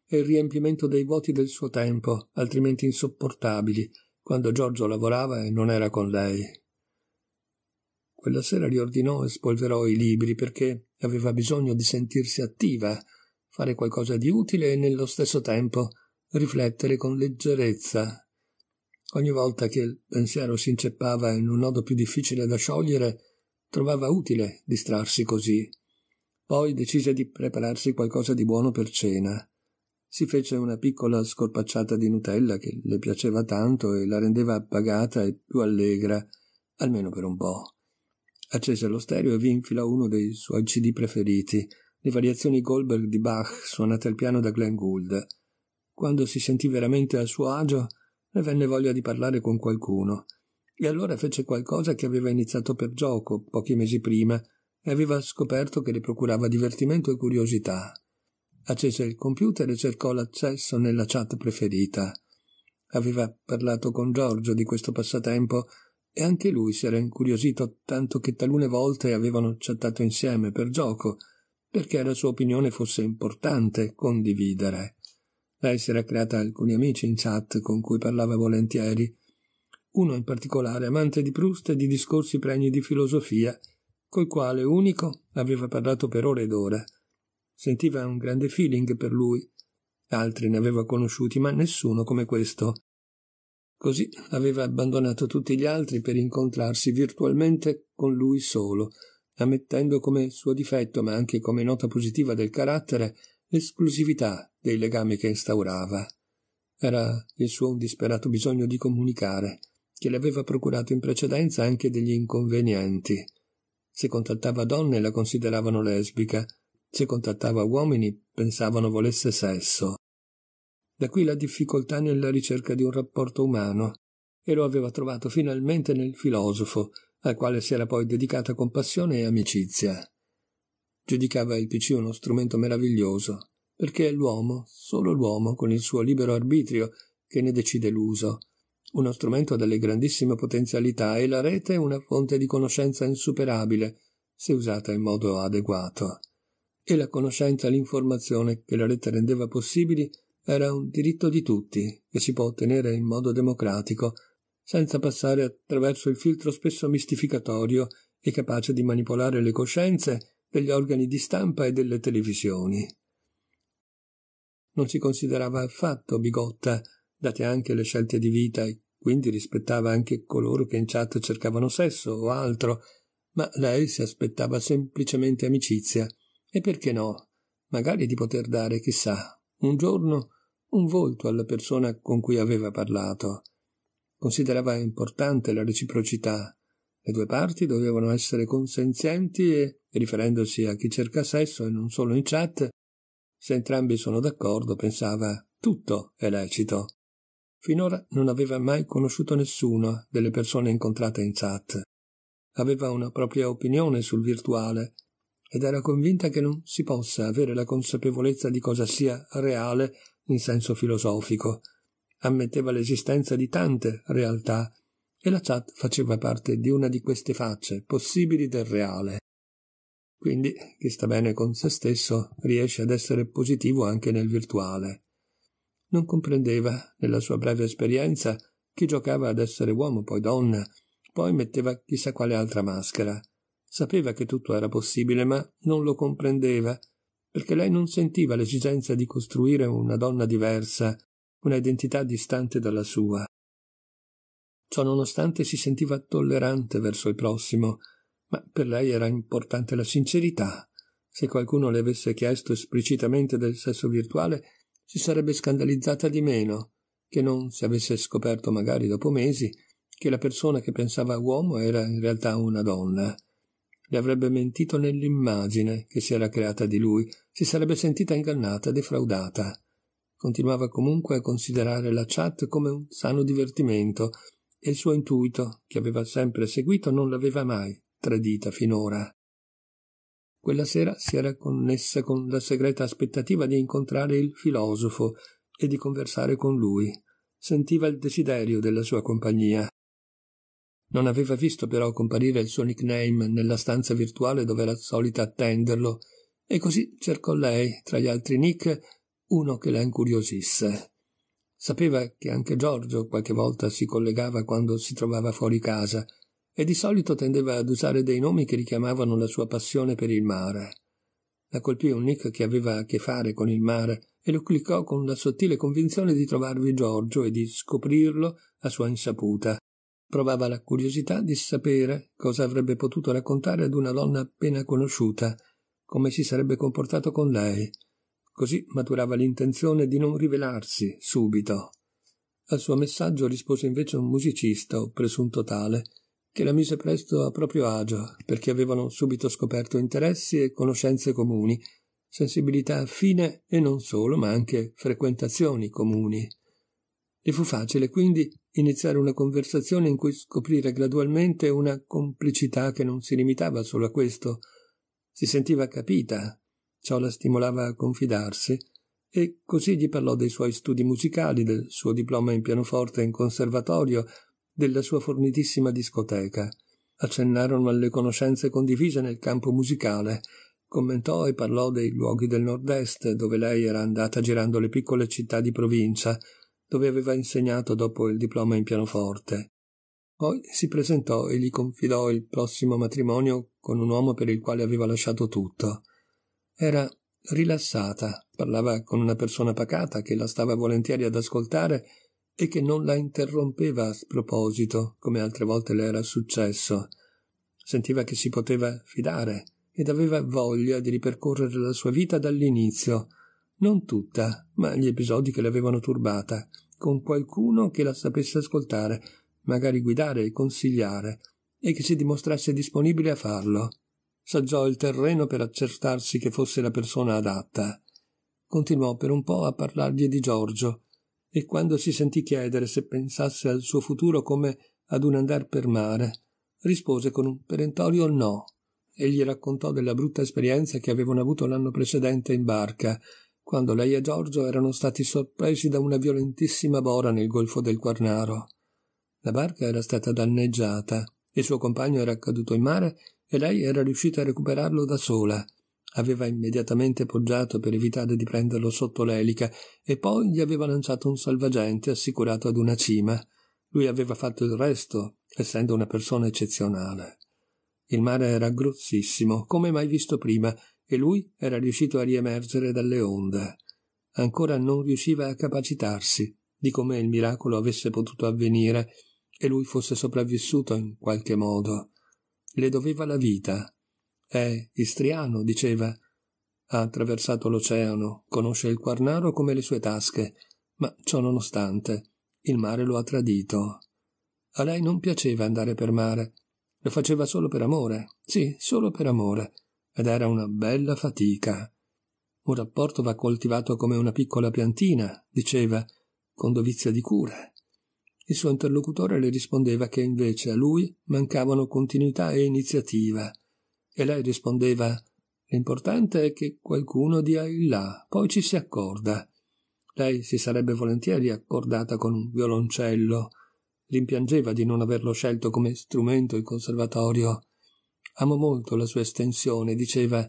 e il riempimento dei vuoti del suo tempo, altrimenti insopportabili, quando Giorgio lavorava e non era con lei. Quella sera riordinò e spolverò i libri perché aveva bisogno di sentirsi attiva, fare qualcosa di utile e nello stesso tempo riflettere con leggerezza Ogni volta che il pensiero si inceppava in un nodo più difficile da sciogliere, trovava utile distrarsi così. Poi decise di prepararsi qualcosa di buono per cena. Si fece una piccola scorpacciata di Nutella che le piaceva tanto e la rendeva appagata e più allegra, almeno per un po'. Accese lo stereo e vi infilò uno dei suoi CD preferiti, le variazioni Goldberg di Bach suonate al piano da Glenn Gould. Quando si sentì veramente a suo agio, e venne voglia di parlare con qualcuno. E allora fece qualcosa che aveva iniziato per gioco pochi mesi prima e aveva scoperto che le procurava divertimento e curiosità. Accese il computer e cercò l'accesso nella chat preferita. Aveva parlato con Giorgio di questo passatempo e anche lui si era incuriosito tanto che talune volte avevano chattato insieme per gioco, perché la sua opinione fosse importante condividere. Lei si era creata alcuni amici in chat con cui parlava volentieri, uno in particolare amante di Proust e di discorsi pregni di filosofia, col quale unico aveva parlato per ore ed ore. Sentiva un grande feeling per lui. Altri ne aveva conosciuti, ma nessuno come questo. Così aveva abbandonato tutti gli altri per incontrarsi virtualmente con lui solo, ammettendo come suo difetto, ma anche come nota positiva del carattere, esclusività dei legami che instaurava. Era il suo disperato bisogno di comunicare, che le aveva procurato in precedenza anche degli inconvenienti. Se contattava donne la consideravano lesbica, se contattava uomini pensavano volesse sesso. Da qui la difficoltà nella ricerca di un rapporto umano, e lo aveva trovato finalmente nel filosofo, al quale si era poi dedicata con passione e amicizia giudicava il PC uno strumento meraviglioso, perché è l'uomo, solo l'uomo, con il suo libero arbitrio, che ne decide l'uso. Uno strumento dalle grandissime potenzialità e la rete è una fonte di conoscenza insuperabile, se usata in modo adeguato. E la conoscenza e l'informazione che la rete rendeva possibili era un diritto di tutti, che si può ottenere in modo democratico, senza passare attraverso il filtro spesso mistificatorio e capace di manipolare le coscienze degli organi di stampa e delle televisioni. Non si considerava affatto bigotta, date anche le scelte di vita, e quindi rispettava anche coloro che in chat cercavano sesso o altro, ma lei si aspettava semplicemente amicizia, e perché no, magari di poter dare, chissà, un giorno un volto alla persona con cui aveva parlato. Considerava importante la reciprocità, le due parti dovevano essere consenzienti e, riferendosi a chi cerca sesso e non solo in chat, se entrambi sono d'accordo, pensava tutto è lecito. Finora non aveva mai conosciuto nessuno delle persone incontrate in chat. Aveva una propria opinione sul virtuale ed era convinta che non si possa avere la consapevolezza di cosa sia reale in senso filosofico. Ammetteva l'esistenza di tante realtà e la chat faceva parte di una di queste facce possibili del reale. Quindi chi sta bene con se stesso riesce ad essere positivo anche nel virtuale. Non comprendeva, nella sua breve esperienza, chi giocava ad essere uomo, poi donna, poi metteva chissà quale altra maschera. Sapeva che tutto era possibile, ma non lo comprendeva, perché lei non sentiva l'esigenza di costruire una donna diversa, una identità distante dalla sua. Ciò nonostante si sentiva tollerante verso il prossimo, ma per lei era importante la sincerità. Se qualcuno le avesse chiesto esplicitamente del sesso virtuale, si sarebbe scandalizzata di meno che non se avesse scoperto magari dopo mesi che la persona che pensava uomo era in realtà una donna. Le avrebbe mentito nell'immagine che si era creata di lui, si sarebbe sentita ingannata, defraudata. Continuava comunque a considerare la chat come un sano divertimento, e il suo intuito, che aveva sempre seguito, non l'aveva mai tradita finora. Quella sera si era connessa con la segreta aspettativa di incontrare il filosofo e di conversare con lui. Sentiva il desiderio della sua compagnia. Non aveva visto però comparire il suo nickname nella stanza virtuale dove era solita attenderlo, e così cercò lei, tra gli altri nick, uno che la incuriosisse. Sapeva che anche Giorgio qualche volta si collegava quando si trovava fuori casa e di solito tendeva ad usare dei nomi che richiamavano la sua passione per il mare. La colpì un nick che aveva a che fare con il mare e lo cliccò con la sottile convinzione di trovarvi Giorgio e di scoprirlo a sua insaputa. Provava la curiosità di sapere cosa avrebbe potuto raccontare ad una donna appena conosciuta, come si sarebbe comportato con lei, Così maturava l'intenzione di non rivelarsi subito. Al suo messaggio rispose invece un musicista o presunto tale, che la mise presto a proprio agio, perché avevano subito scoperto interessi e conoscenze comuni, sensibilità affine e non solo, ma anche frequentazioni comuni. Le fu facile quindi iniziare una conversazione in cui scoprire gradualmente una complicità che non si limitava solo a questo. Si sentiva capita, Ciò la stimolava a confidarsi e così gli parlò dei suoi studi musicali, del suo diploma in pianoforte in conservatorio, della sua fornitissima discoteca. Accennarono alle conoscenze condivise nel campo musicale, commentò e parlò dei luoghi del nord-est dove lei era andata girando le piccole città di provincia, dove aveva insegnato dopo il diploma in pianoforte. Poi si presentò e gli confidò il prossimo matrimonio con un uomo per il quale aveva lasciato tutto. Era rilassata, parlava con una persona pacata che la stava volentieri ad ascoltare e che non la interrompeva a sproposito, come altre volte le era successo. Sentiva che si poteva fidare ed aveva voglia di ripercorrere la sua vita dall'inizio, non tutta, ma gli episodi che l'avevano turbata, con qualcuno che la sapesse ascoltare, magari guidare e consigliare, e che si dimostrasse disponibile a farlo saggiò il terreno per accertarsi che fosse la persona adatta. Continuò per un po' a parlargli di Giorgio, e quando si sentì chiedere se pensasse al suo futuro come ad un andar per mare, rispose con un perentorio no, e gli raccontò della brutta esperienza che avevano avuto l'anno precedente in barca, quando lei e Giorgio erano stati sorpresi da una violentissima bora nel golfo del Quarnaro. La barca era stata danneggiata, il suo compagno era caduto in mare e lei era riuscita a recuperarlo da sola. Aveva immediatamente poggiato per evitare di prenderlo sotto l'elica e poi gli aveva lanciato un salvagente assicurato ad una cima. Lui aveva fatto il resto, essendo una persona eccezionale. Il mare era grossissimo, come mai visto prima, e lui era riuscito a riemergere dalle onde. Ancora non riusciva a capacitarsi di come il miracolo avesse potuto avvenire e lui fosse sopravvissuto in qualche modo le doveva la vita. È istriano, diceva. Ha attraversato l'oceano, conosce il Quarnaro come le sue tasche, ma ciò nonostante, il mare lo ha tradito. A lei non piaceva andare per mare, lo faceva solo per amore, sì, solo per amore, ed era una bella fatica. Un rapporto va coltivato come una piccola piantina, diceva, con dovizia di cure il suo interlocutore le rispondeva che invece a lui mancavano continuità e iniziativa, e lei rispondeva L'importante è che qualcuno dia il là, poi ci si accorda. Lei si sarebbe volentieri accordata con un violoncello. Rimpiangeva di non averlo scelto come strumento il conservatorio. Amo molto la sua estensione, diceva,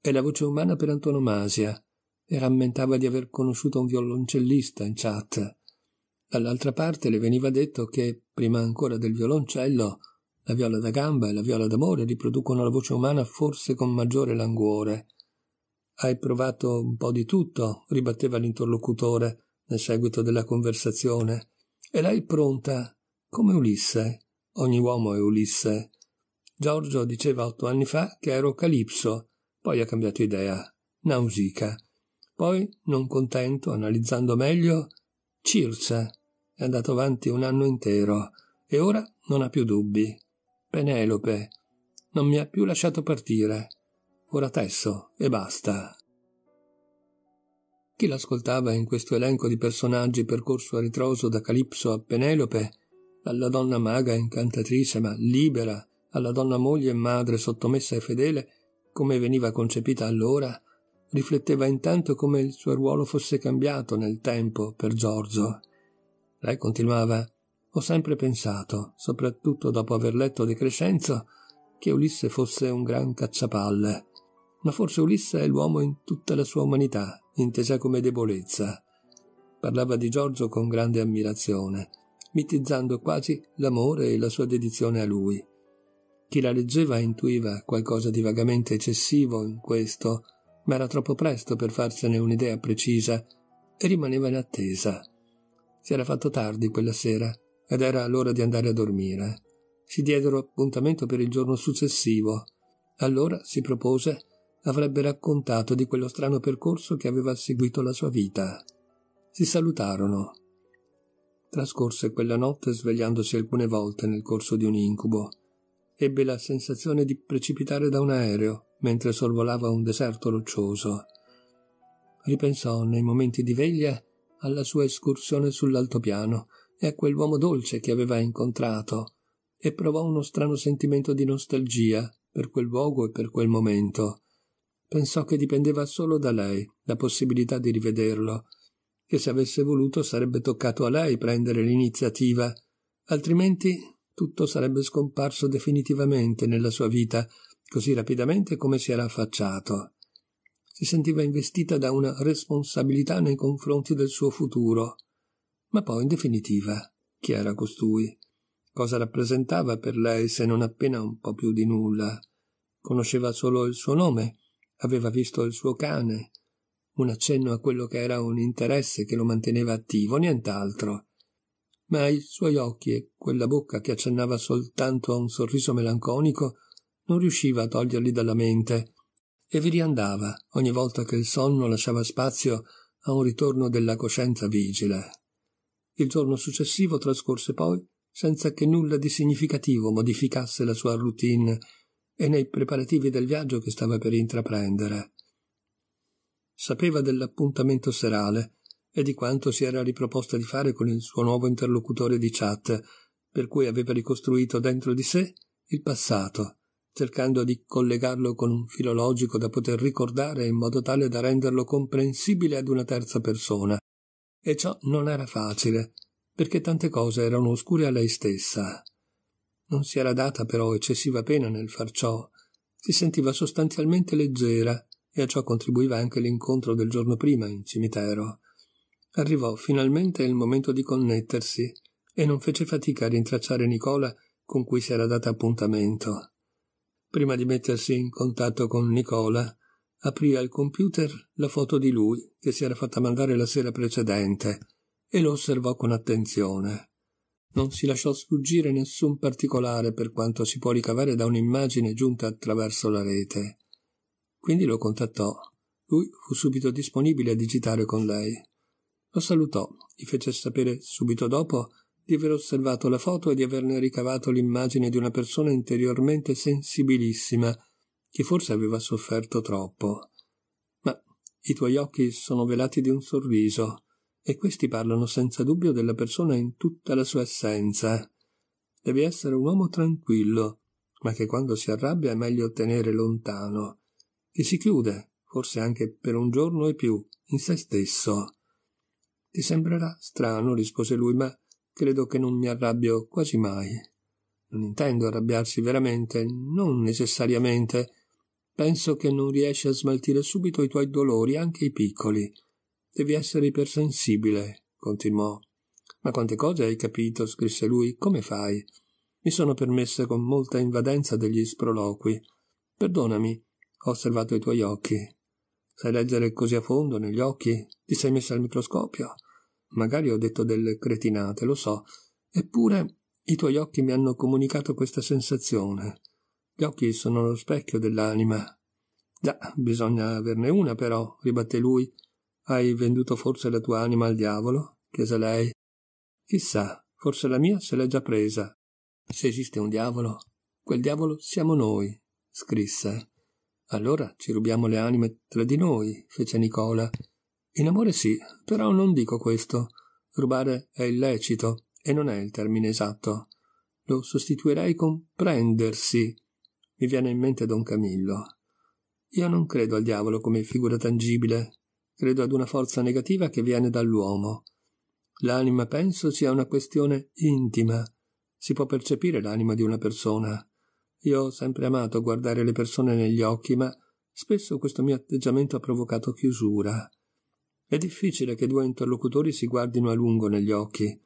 è la voce umana per antonomasia, e rammentava di aver conosciuto un violoncellista in chat. Dall'altra parte le veniva detto che, prima ancora del violoncello, la viola da gamba e la viola d'amore riproducono la voce umana forse con maggiore languore. Hai provato un po' di tutto, ribatteva l'interlocutore nel seguito della conversazione. E lei pronta, come Ulisse. Ogni uomo è Ulisse. Giorgio diceva otto anni fa che ero Calipso, poi ha cambiato idea. Nausica. Poi, non contento, analizzando meglio, Circe è andato avanti un anno intero e ora non ha più dubbi. Penelope non mi ha più lasciato partire. Ora tesso e basta. Chi l'ascoltava in questo elenco di personaggi percorso a ritroso da Calipso a Penelope, dalla donna maga incantatrice ma libera, alla donna moglie e madre sottomessa e fedele, come veniva concepita allora, rifletteva intanto come il suo ruolo fosse cambiato nel tempo per Giorgio. Lei continuava Ho sempre pensato, soprattutto dopo aver letto De Crescenzo, che Ulisse fosse un gran cacciapalle. Ma forse Ulisse è l'uomo in tutta la sua umanità, intesa come debolezza. Parlava di Giorgio con grande ammirazione, mitizzando quasi l'amore e la sua dedizione a lui. Chi la leggeva intuiva qualcosa di vagamente eccessivo in questo, ma era troppo presto per farsene un'idea precisa e rimaneva in attesa. Si era fatto tardi quella sera ed era l'ora di andare a dormire. Si diedero appuntamento per il giorno successivo. Allora si propose avrebbe raccontato di quello strano percorso che aveva seguito la sua vita. Si salutarono. Trascorse quella notte svegliandosi alcune volte nel corso di un incubo ebbe la sensazione di precipitare da un aereo mentre sorvolava un deserto roccioso. Ripensò nei momenti di veglia alla sua escursione sull'altopiano e a quell'uomo dolce che aveva incontrato e provò uno strano sentimento di nostalgia per quel luogo e per quel momento. Pensò che dipendeva solo da lei la possibilità di rivederlo, che se avesse voluto sarebbe toccato a lei prendere l'iniziativa, altrimenti tutto sarebbe scomparso definitivamente nella sua vita, così rapidamente come si era affacciato. Si sentiva investita da una responsabilità nei confronti del suo futuro. Ma poi, in definitiva, chi era costui? Cosa rappresentava per lei se non appena un po' più di nulla? Conosceva solo il suo nome, aveva visto il suo cane, un accenno a quello che era un interesse che lo manteneva attivo, nient'altro ma i suoi occhi e quella bocca che accennava soltanto a un sorriso melanconico non riusciva a toglierli dalla mente e vi riandava ogni volta che il sonno lasciava spazio a un ritorno della coscienza vigile. Il giorno successivo trascorse poi senza che nulla di significativo modificasse la sua routine e nei preparativi del viaggio che stava per intraprendere. Sapeva dell'appuntamento serale e di quanto si era riproposta di fare con il suo nuovo interlocutore di chat, per cui aveva ricostruito dentro di sé il passato, cercando di collegarlo con un filologico da poter ricordare in modo tale da renderlo comprensibile ad una terza persona. E ciò non era facile, perché tante cose erano oscure a lei stessa. Non si era data però eccessiva pena nel far ciò, si sentiva sostanzialmente leggera, e a ciò contribuiva anche l'incontro del giorno prima in cimitero arrivò finalmente il momento di connettersi e non fece fatica a rintracciare Nicola con cui si era data appuntamento. Prima di mettersi in contatto con Nicola, aprì al computer la foto di lui che si era fatta mandare la sera precedente e lo osservò con attenzione. Non si lasciò sfuggire nessun particolare per quanto si può ricavare da un'immagine giunta attraverso la rete. Quindi lo contattò. Lui fu subito disponibile a digitare con lei. Lo salutò, gli fece sapere subito dopo di aver osservato la foto e di averne ricavato l'immagine di una persona interiormente sensibilissima, che forse aveva sofferto troppo. Ma i tuoi occhi sono velati di un sorriso, e questi parlano senza dubbio della persona in tutta la sua essenza. Devi essere un uomo tranquillo, ma che quando si arrabbia è meglio tenere lontano, che si chiude, forse anche per un giorno e più, in se stesso. Ti sembrerà strano, rispose lui, ma credo che non mi arrabbio quasi mai. Non intendo arrabbiarsi veramente, non necessariamente. Penso che non riesci a smaltire subito i tuoi dolori, anche i piccoli. Devi essere ipersensibile, continuò. Ma quante cose hai capito, scrisse lui, come fai? Mi sono permesse con molta invadenza degli sproloqui. Perdonami, ho osservato i tuoi occhi. Sai leggere così a fondo negli occhi? Ti sei messa al microscopio? Magari ho detto delle cretinate, lo so, eppure i tuoi occhi mi hanno comunicato questa sensazione. Gli occhi sono lo specchio dell'anima. Già, bisogna averne una però, ribatté lui. Hai venduto forse la tua anima al diavolo? chiese lei. Chissà, forse la mia se l'è già presa. Se esiste un diavolo, quel diavolo siamo noi, scrisse. Allora ci rubiamo le anime tra di noi, fece Nicola, in amore sì, però non dico questo. Rubare è illecito e non è il termine esatto. Lo sostituirei con prendersi. Mi viene in mente Don Camillo. Io non credo al diavolo come figura tangibile, credo ad una forza negativa che viene dall'uomo. L'anima penso sia una questione intima. Si può percepire l'anima di una persona. Io ho sempre amato guardare le persone negli occhi, ma spesso questo mio atteggiamento ha provocato chiusura. È difficile che due interlocutori si guardino a lungo negli occhi.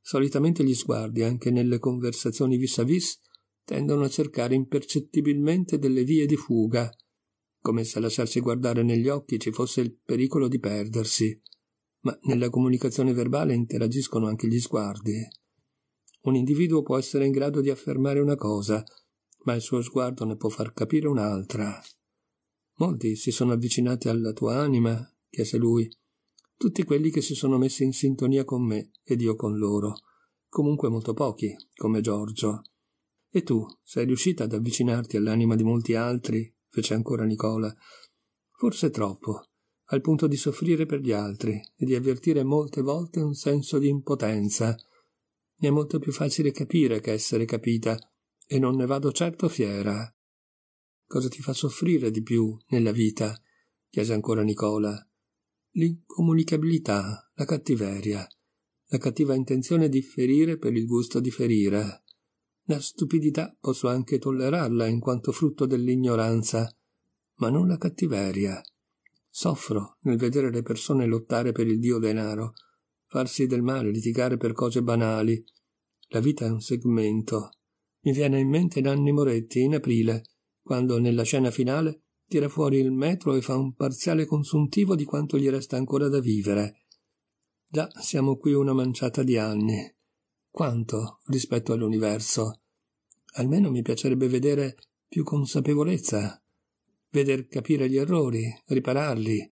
Solitamente gli sguardi, anche nelle conversazioni vis-à-vis, tendono a cercare impercettibilmente delle vie di fuga, come se a lasciarsi guardare negli occhi ci fosse il pericolo di perdersi. Ma nella comunicazione verbale interagiscono anche gli sguardi. Un individuo può essere in grado di affermare una cosa, ma il suo sguardo ne può far capire un'altra. Molti si sono avvicinati alla tua anima chiese lui, tutti quelli che si sono messi in sintonia con me ed io con loro, comunque molto pochi, come Giorgio. E tu sei riuscita ad avvicinarti all'anima di molti altri, fece ancora Nicola, forse troppo, al punto di soffrire per gli altri e di avvertire molte volte un senso di impotenza. Mi è molto più facile capire che essere capita, e non ne vado certo fiera. Cosa ti fa soffrire di più nella vita? chiese ancora Nicola l'incomunicabilità, la cattiveria, la cattiva intenzione di ferire per il gusto di ferire. La stupidità posso anche tollerarla in quanto frutto dell'ignoranza, ma non la cattiveria. Soffro nel vedere le persone lottare per il dio denaro, farsi del male, litigare per cose banali. La vita è un segmento. Mi viene in mente Nanni Moretti in aprile, quando nella scena finale tira fuori il metro e fa un parziale consuntivo di quanto gli resta ancora da vivere. Già siamo qui una manciata di anni. Quanto rispetto all'universo? Almeno mi piacerebbe vedere più consapevolezza, veder capire gli errori, ripararli.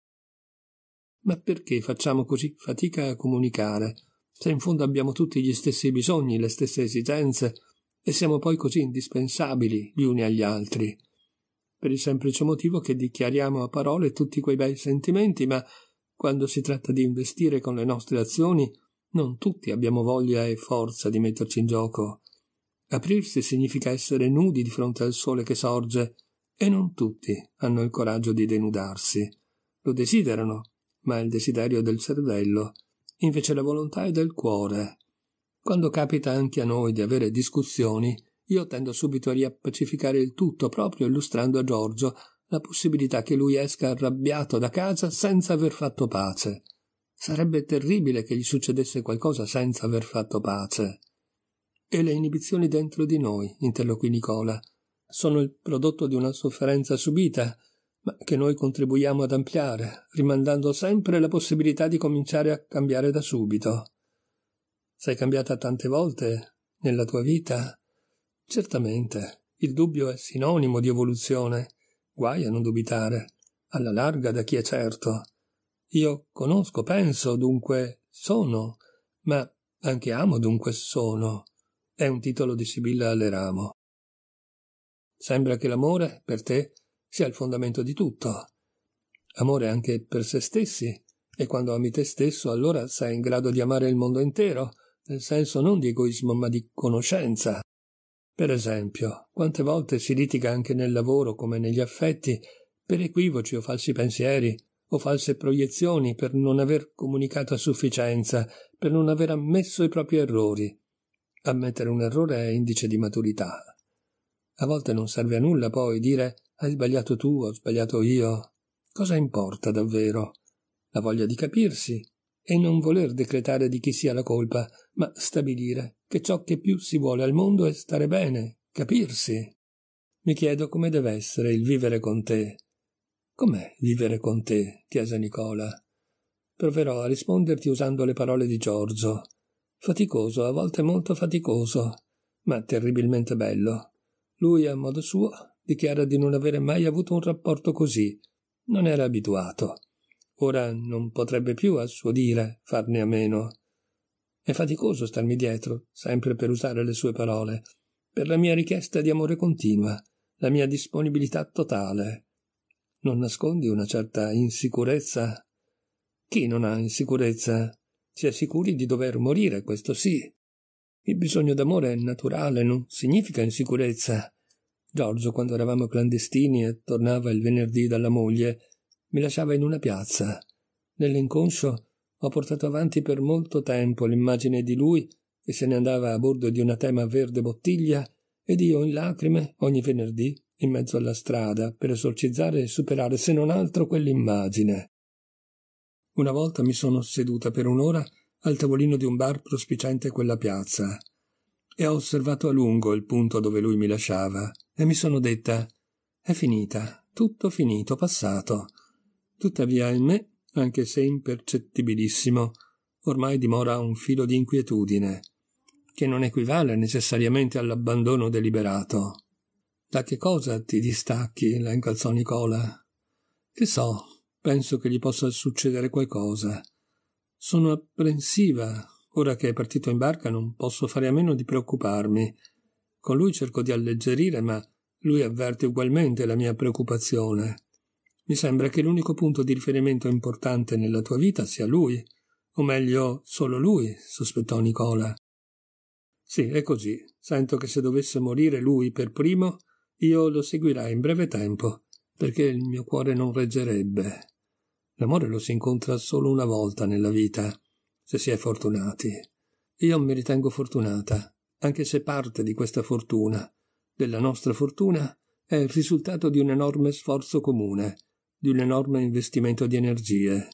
Ma perché facciamo così fatica a comunicare, se in fondo abbiamo tutti gli stessi bisogni, le stesse esigenze, e siamo poi così indispensabili gli uni agli altri? per il semplice motivo che dichiariamo a parole tutti quei bei sentimenti, ma quando si tratta di investire con le nostre azioni, non tutti abbiamo voglia e forza di metterci in gioco. Aprirsi significa essere nudi di fronte al sole che sorge, e non tutti hanno il coraggio di denudarsi. Lo desiderano, ma è il desiderio del cervello, invece la volontà è del cuore. Quando capita anche a noi di avere discussioni, io tendo subito a riappacificare il tutto, proprio illustrando a Giorgio la possibilità che lui esca arrabbiato da casa senza aver fatto pace. Sarebbe terribile che gli succedesse qualcosa senza aver fatto pace. E le inibizioni dentro di noi, interloquì Nicola, sono il prodotto di una sofferenza subita, ma che noi contribuiamo ad ampliare, rimandando sempre la possibilità di cominciare a cambiare da subito. Sei cambiata tante volte nella tua vita? Certamente, il dubbio è sinonimo di evoluzione. Guai a non dubitare. Alla larga da chi è certo. Io conosco, penso, dunque sono, ma anche amo, dunque sono. È un titolo di Sibilla Aleramo. Sembra che l'amore, per te, sia il fondamento di tutto. Amore anche per se stessi, e quando ami te stesso allora sei in grado di amare il mondo intero, nel senso non di egoismo ma di conoscenza. Per esempio, quante volte si litiga anche nel lavoro come negli affetti per equivoci o falsi pensieri o false proiezioni per non aver comunicato a sufficienza, per non aver ammesso i propri errori. Ammettere un errore è indice di maturità. A volte non serve a nulla poi dire hai sbagliato tu, ho sbagliato io. Cosa importa davvero? La voglia di capirsi e non voler decretare di chi sia la colpa, ma stabilire che ciò che più si vuole al mondo è stare bene, capirsi. Mi chiedo come deve essere il vivere con te. Com'è vivere con te? chiese Nicola. Proverò a risponderti usando le parole di Giorgio. Faticoso, a volte molto faticoso, ma terribilmente bello. Lui, a modo suo, dichiara di non avere mai avuto un rapporto così. Non era abituato. Ora non potrebbe più, a suo dire, farne a meno. È faticoso starmi dietro, sempre per usare le sue parole, per la mia richiesta di amore continua, la mia disponibilità totale. Non nascondi una certa insicurezza? Chi non ha insicurezza? Si è sicuri di dover morire, questo sì. Il bisogno d'amore è naturale, non significa insicurezza. Giorgio, quando eravamo clandestini e tornava il venerdì dalla moglie, mi lasciava in una piazza. Nell'inconscio ho portato avanti per molto tempo l'immagine di lui che se ne andava a bordo di una tema verde bottiglia ed io in lacrime ogni venerdì in mezzo alla strada per esorcizzare e superare se non altro quell'immagine. Una volta mi sono seduta per un'ora al tavolino di un bar prospiciente quella piazza e ho osservato a lungo il punto dove lui mi lasciava e mi sono detta è finita, tutto finito, passato. Tuttavia in me anche se impercettibilissimo, ormai dimora un filo di inquietudine, che non equivale necessariamente all'abbandono deliberato. Da che cosa ti distacchi, la incalzò Nicola? Che so, penso che gli possa succedere qualcosa. Sono apprensiva. Ora che è partito in barca non posso fare a meno di preoccuparmi. Con lui cerco di alleggerire, ma lui avverte ugualmente la mia preoccupazione. Mi sembra che l'unico punto di riferimento importante nella tua vita sia lui, o meglio, solo lui, sospettò Nicola. Sì, è così. Sento che se dovesse morire lui per primo, io lo seguirei in breve tempo, perché il mio cuore non reggerebbe. L'amore lo si incontra solo una volta nella vita, se si è fortunati. Io mi ritengo fortunata, anche se parte di questa fortuna, della nostra fortuna, è il risultato di un enorme sforzo comune, di un enorme investimento di energie.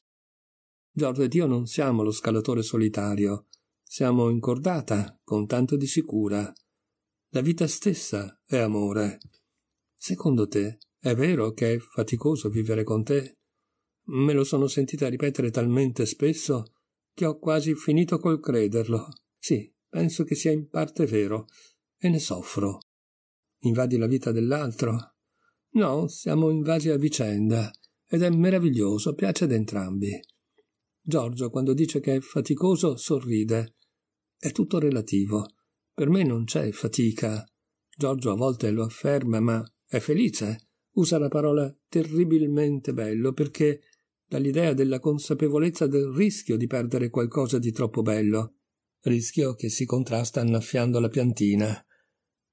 Giorgio ed io non siamo lo scalatore solitario, siamo in cordata, con tanto di sicura. La vita stessa è amore. Secondo te è vero che è faticoso vivere con te? Me lo sono sentita ripetere talmente spesso che ho quasi finito col crederlo. Sì, penso che sia in parte vero, e ne soffro. Invadi la vita dell'altro, No, siamo invasi a vicenda ed è meraviglioso, piace ad entrambi. Giorgio, quando dice che è faticoso, sorride. È tutto relativo. Per me non c'è fatica. Giorgio a volte lo afferma, ma è felice. Usa la parola terribilmente bello perché dall'idea della consapevolezza del rischio di perdere qualcosa di troppo bello. Rischio che si contrasta annaffiando la piantina.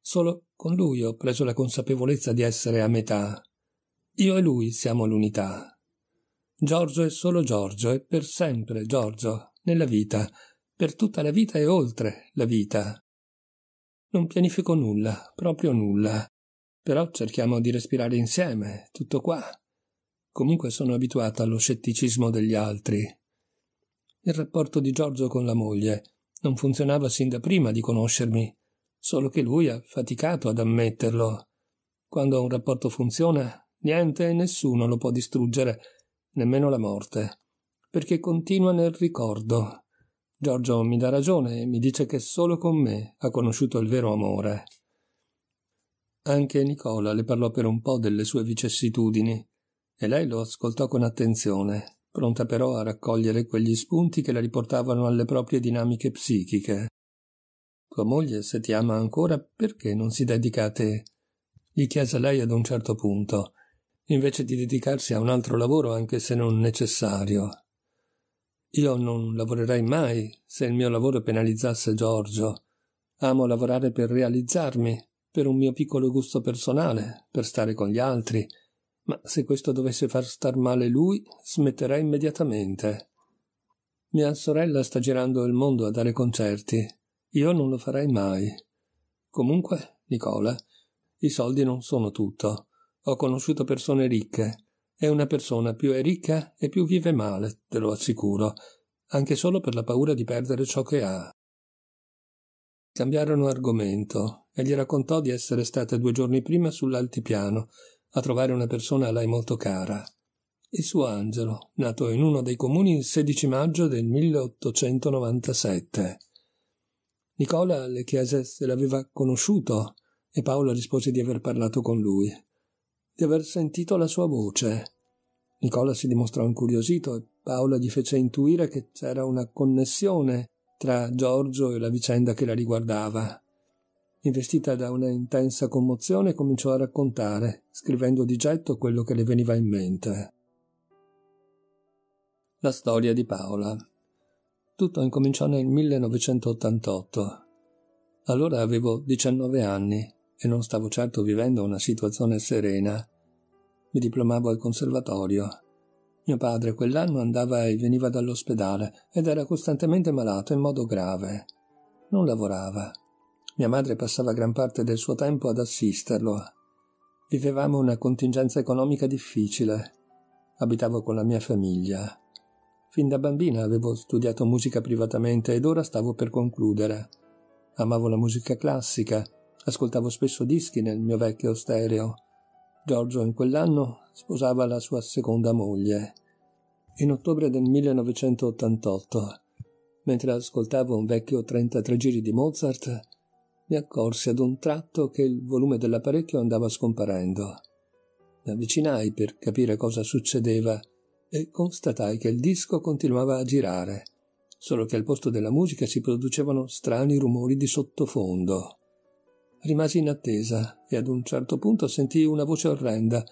Solo con lui ho preso la consapevolezza di essere a metà. Io e lui siamo l'unità. Giorgio è solo Giorgio e per sempre Giorgio, nella vita, per tutta la vita e oltre la vita. Non pianifico nulla, proprio nulla. Però cerchiamo di respirare insieme, tutto qua. Comunque sono abituato allo scetticismo degli altri. Il rapporto di Giorgio con la moglie non funzionava sin da prima di conoscermi. Solo che lui ha faticato ad ammetterlo. Quando un rapporto funziona, niente e nessuno lo può distruggere, nemmeno la morte, perché continua nel ricordo. Giorgio mi dà ragione e mi dice che solo con me ha conosciuto il vero amore. Anche Nicola le parlò per un po' delle sue vicissitudini, e lei lo ascoltò con attenzione, pronta però a raccogliere quegli spunti che la riportavano alle proprie dinamiche psichiche. Tua moglie, se ti ama ancora, perché non si dedica a te? gli chiese lei ad un certo punto, invece di dedicarsi a un altro lavoro anche se non necessario. Io non lavorerei mai se il mio lavoro penalizzasse Giorgio. Amo lavorare per realizzarmi, per un mio piccolo gusto personale, per stare con gli altri, ma se questo dovesse far star male lui, smetterei immediatamente. Mia sorella sta girando il mondo a dare concerti. Io non lo farei mai. Comunque, Nicola, i soldi non sono tutto. Ho conosciuto persone ricche, e una persona più è ricca e più vive male, te lo assicuro, anche solo per la paura di perdere ciò che ha. Cambiarono argomento e gli raccontò di essere stata due giorni prima sull'altipiano a trovare una persona a lei molto cara. Il suo angelo, nato in uno dei comuni il 16 maggio del 1897. Nicola le chiese se l'aveva conosciuto e Paola rispose di aver parlato con lui, di aver sentito la sua voce. Nicola si dimostrò incuriosito e Paola gli fece intuire che c'era una connessione tra Giorgio e la vicenda che la riguardava. Investita da una intensa commozione, cominciò a raccontare, scrivendo di getto quello che le veniva in mente. La storia di Paola. Tutto incominciò nel 1988. Allora avevo 19 anni e non stavo certo vivendo una situazione serena. Mi diplomavo al conservatorio. Mio padre quell'anno andava e veniva dall'ospedale ed era costantemente malato in modo grave. Non lavorava. Mia madre passava gran parte del suo tempo ad assisterlo. Vivevamo una contingenza economica difficile. Abitavo con la mia famiglia. Fin da bambina avevo studiato musica privatamente ed ora stavo per concludere. Amavo la musica classica, ascoltavo spesso dischi nel mio vecchio stereo. Giorgio in quell'anno sposava la sua seconda moglie. In ottobre del 1988, mentre ascoltavo un vecchio 33 giri di Mozart, mi accorsi ad un tratto che il volume dell'apparecchio andava scomparendo. Mi avvicinai per capire cosa succedeva e constatai che il disco continuava a girare, solo che al posto della musica si producevano strani rumori di sottofondo. Rimasi in attesa e ad un certo punto sentii una voce orrenda,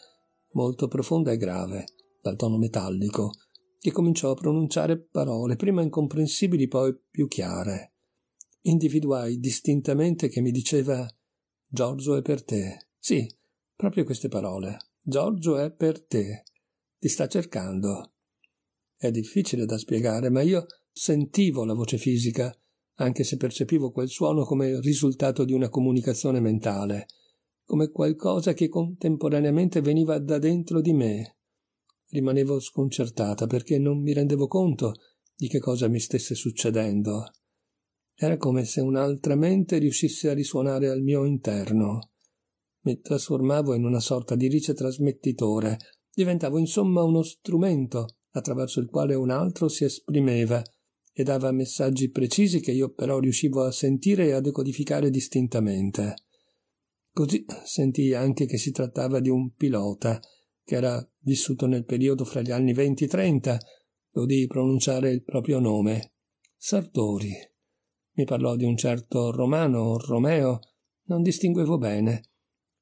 molto profonda e grave, dal tono metallico, che cominciò a pronunciare parole prima incomprensibili poi più chiare. Individuai distintamente che mi diceva Giorgio è per te. Sì, proprio queste parole. Giorgio è per te ti sta cercando. È difficile da spiegare, ma io sentivo la voce fisica, anche se percepivo quel suono come il risultato di una comunicazione mentale, come qualcosa che contemporaneamente veniva da dentro di me. Rimanevo sconcertata perché non mi rendevo conto di che cosa mi stesse succedendo. Era come se un'altra mente riuscisse a risuonare al mio interno. Mi trasformavo in una sorta di rice trasmettitore, diventavo insomma uno strumento attraverso il quale un altro si esprimeva e dava messaggi precisi che io però riuscivo a sentire e a decodificare distintamente. Così sentii anche che si trattava di un pilota che era vissuto nel periodo fra gli anni 20 e 30, lo udii pronunciare il proprio nome, Sartori. Mi parlò di un certo Romano o Romeo, non distinguevo bene,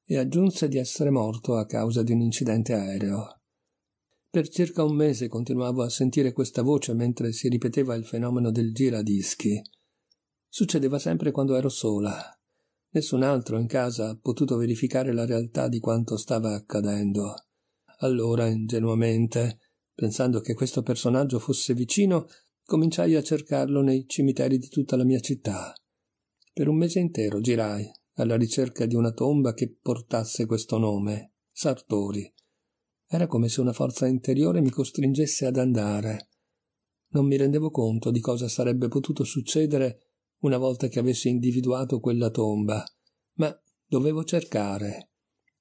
e aggiunse di essere morto a causa di un incidente aereo. Per circa un mese continuavo a sentire questa voce mentre si ripeteva il fenomeno del giradischi. Succedeva sempre quando ero sola. Nessun altro in casa ha potuto verificare la realtà di quanto stava accadendo. Allora, ingenuamente, pensando che questo personaggio fosse vicino, cominciai a cercarlo nei cimiteri di tutta la mia città. Per un mese intero girai, alla ricerca di una tomba che portasse questo nome, Sartori. Era come se una forza interiore mi costringesse ad andare. Non mi rendevo conto di cosa sarebbe potuto succedere una volta che avessi individuato quella tomba, ma dovevo cercare.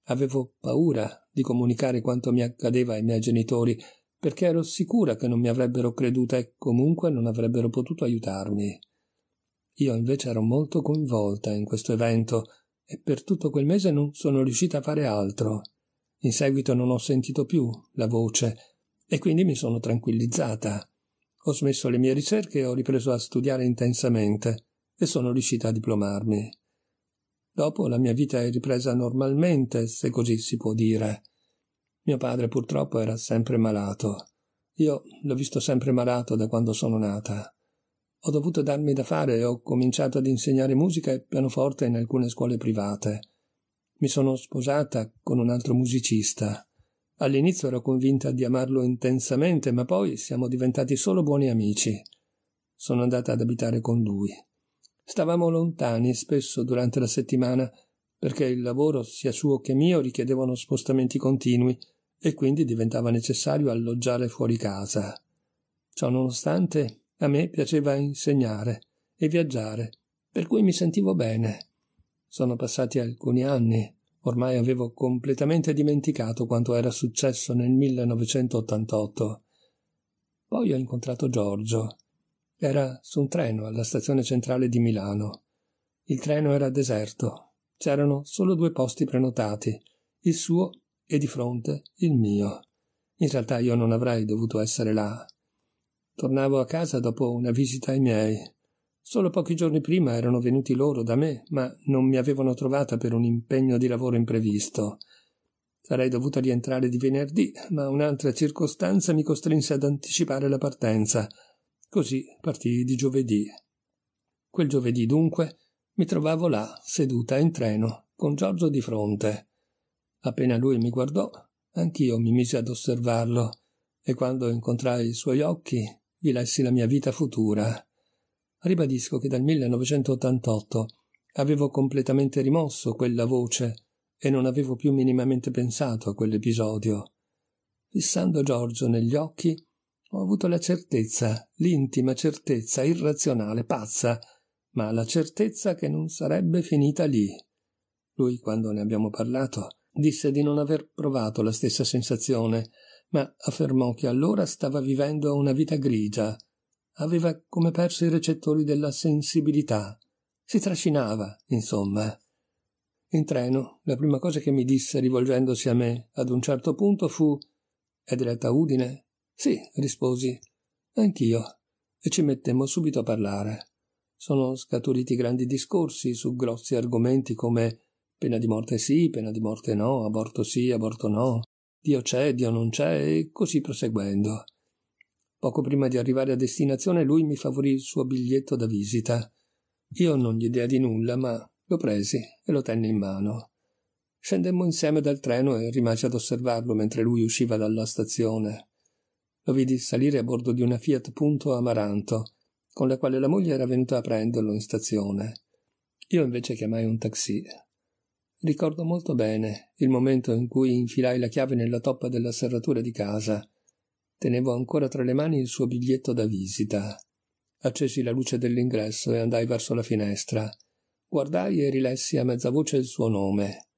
Avevo paura di comunicare quanto mi accadeva ai miei genitori, perché ero sicura che non mi avrebbero creduta e comunque non avrebbero potuto aiutarmi. Io invece ero molto coinvolta in questo evento e per tutto quel mese non sono riuscita a fare altro. In seguito non ho sentito più la voce e quindi mi sono tranquillizzata. Ho smesso le mie ricerche e ho ripreso a studiare intensamente e sono riuscita a diplomarmi. Dopo la mia vita è ripresa normalmente, se così si può dire. Mio padre purtroppo era sempre malato. Io l'ho visto sempre malato da quando sono nata ho dovuto darmi da fare e ho cominciato ad insegnare musica e pianoforte in alcune scuole private. Mi sono sposata con un altro musicista. All'inizio ero convinta di amarlo intensamente, ma poi siamo diventati solo buoni amici. Sono andata ad abitare con lui. Stavamo lontani spesso durante la settimana, perché il lavoro sia suo che mio richiedevano spostamenti continui e quindi diventava necessario alloggiare fuori casa. Ciononostante, a me piaceva insegnare e viaggiare, per cui mi sentivo bene. Sono passati alcuni anni, ormai avevo completamente dimenticato quanto era successo nel 1988. Poi ho incontrato Giorgio. Era su un treno alla stazione centrale di Milano. Il treno era deserto. C'erano solo due posti prenotati, il suo e di fronte il mio. In realtà io non avrei dovuto essere là. Tornavo a casa dopo una visita ai miei. Solo pochi giorni prima erano venuti loro da me, ma non mi avevano trovata per un impegno di lavoro imprevisto. Sarei dovuta rientrare di venerdì, ma un'altra circostanza mi costrinse ad anticipare la partenza. Così partii di giovedì. Quel giovedì, dunque, mi trovavo là, seduta in treno, con Giorgio di fronte. Appena lui mi guardò, anch'io mi misi ad osservarlo, e quando incontrai i suoi occhi gli lessi la mia vita futura. Ribadisco che dal 1988 avevo completamente rimosso quella voce e non avevo più minimamente pensato a quell'episodio. Fissando Giorgio negli occhi, ho avuto la certezza, l'intima certezza irrazionale, pazza, ma la certezza che non sarebbe finita lì. Lui, quando ne abbiamo parlato, disse di non aver provato la stessa sensazione, ma affermò che allora stava vivendo una vita grigia. Aveva come perso i recettori della sensibilità. Si trascinava, insomma. In treno, la prima cosa che mi disse, rivolgendosi a me, ad un certo punto fu È diretta a Udine? Sì, risposi. Anch'io. E ci mettemmo subito a parlare. Sono scaturiti grandi discorsi su grossi argomenti come pena di morte sì, pena di morte no, aborto sì, aborto no, Dio c'è, Dio non c'è e così proseguendo. Poco prima di arrivare a destinazione lui mi favorì il suo biglietto da visita. Io non gli dea di nulla, ma lo presi e lo tenne in mano. Scendemmo insieme dal treno e rimasi ad osservarlo mentre lui usciva dalla stazione. Lo vidi salire a bordo di una Fiat Punto Amaranto, con la quale la moglie era venuta a prenderlo in stazione. Io invece chiamai un taxi Ricordo molto bene il momento in cui infilai la chiave nella toppa della serratura di casa. Tenevo ancora tra le mani il suo biglietto da visita. Accesi la luce dell'ingresso e andai verso la finestra. Guardai e rilessi a mezza voce il suo nome.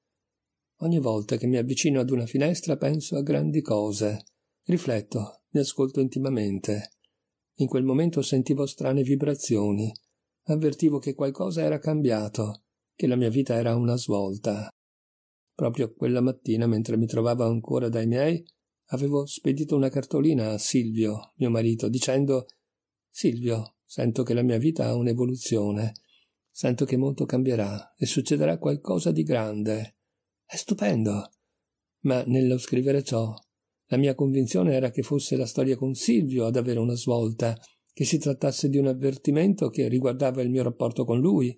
Ogni volta che mi avvicino ad una finestra penso a grandi cose. Rifletto, mi ascolto intimamente. In quel momento sentivo strane vibrazioni. Avvertivo che qualcosa era cambiato che la mia vita era una svolta. Proprio quella mattina, mentre mi trovavo ancora dai miei, avevo spedito una cartolina a Silvio, mio marito, dicendo Silvio, sento che la mia vita ha un'evoluzione, sento che molto cambierà e succederà qualcosa di grande. È stupendo. Ma nello scrivere ciò, la mia convinzione era che fosse la storia con Silvio ad avere una svolta, che si trattasse di un avvertimento che riguardava il mio rapporto con lui,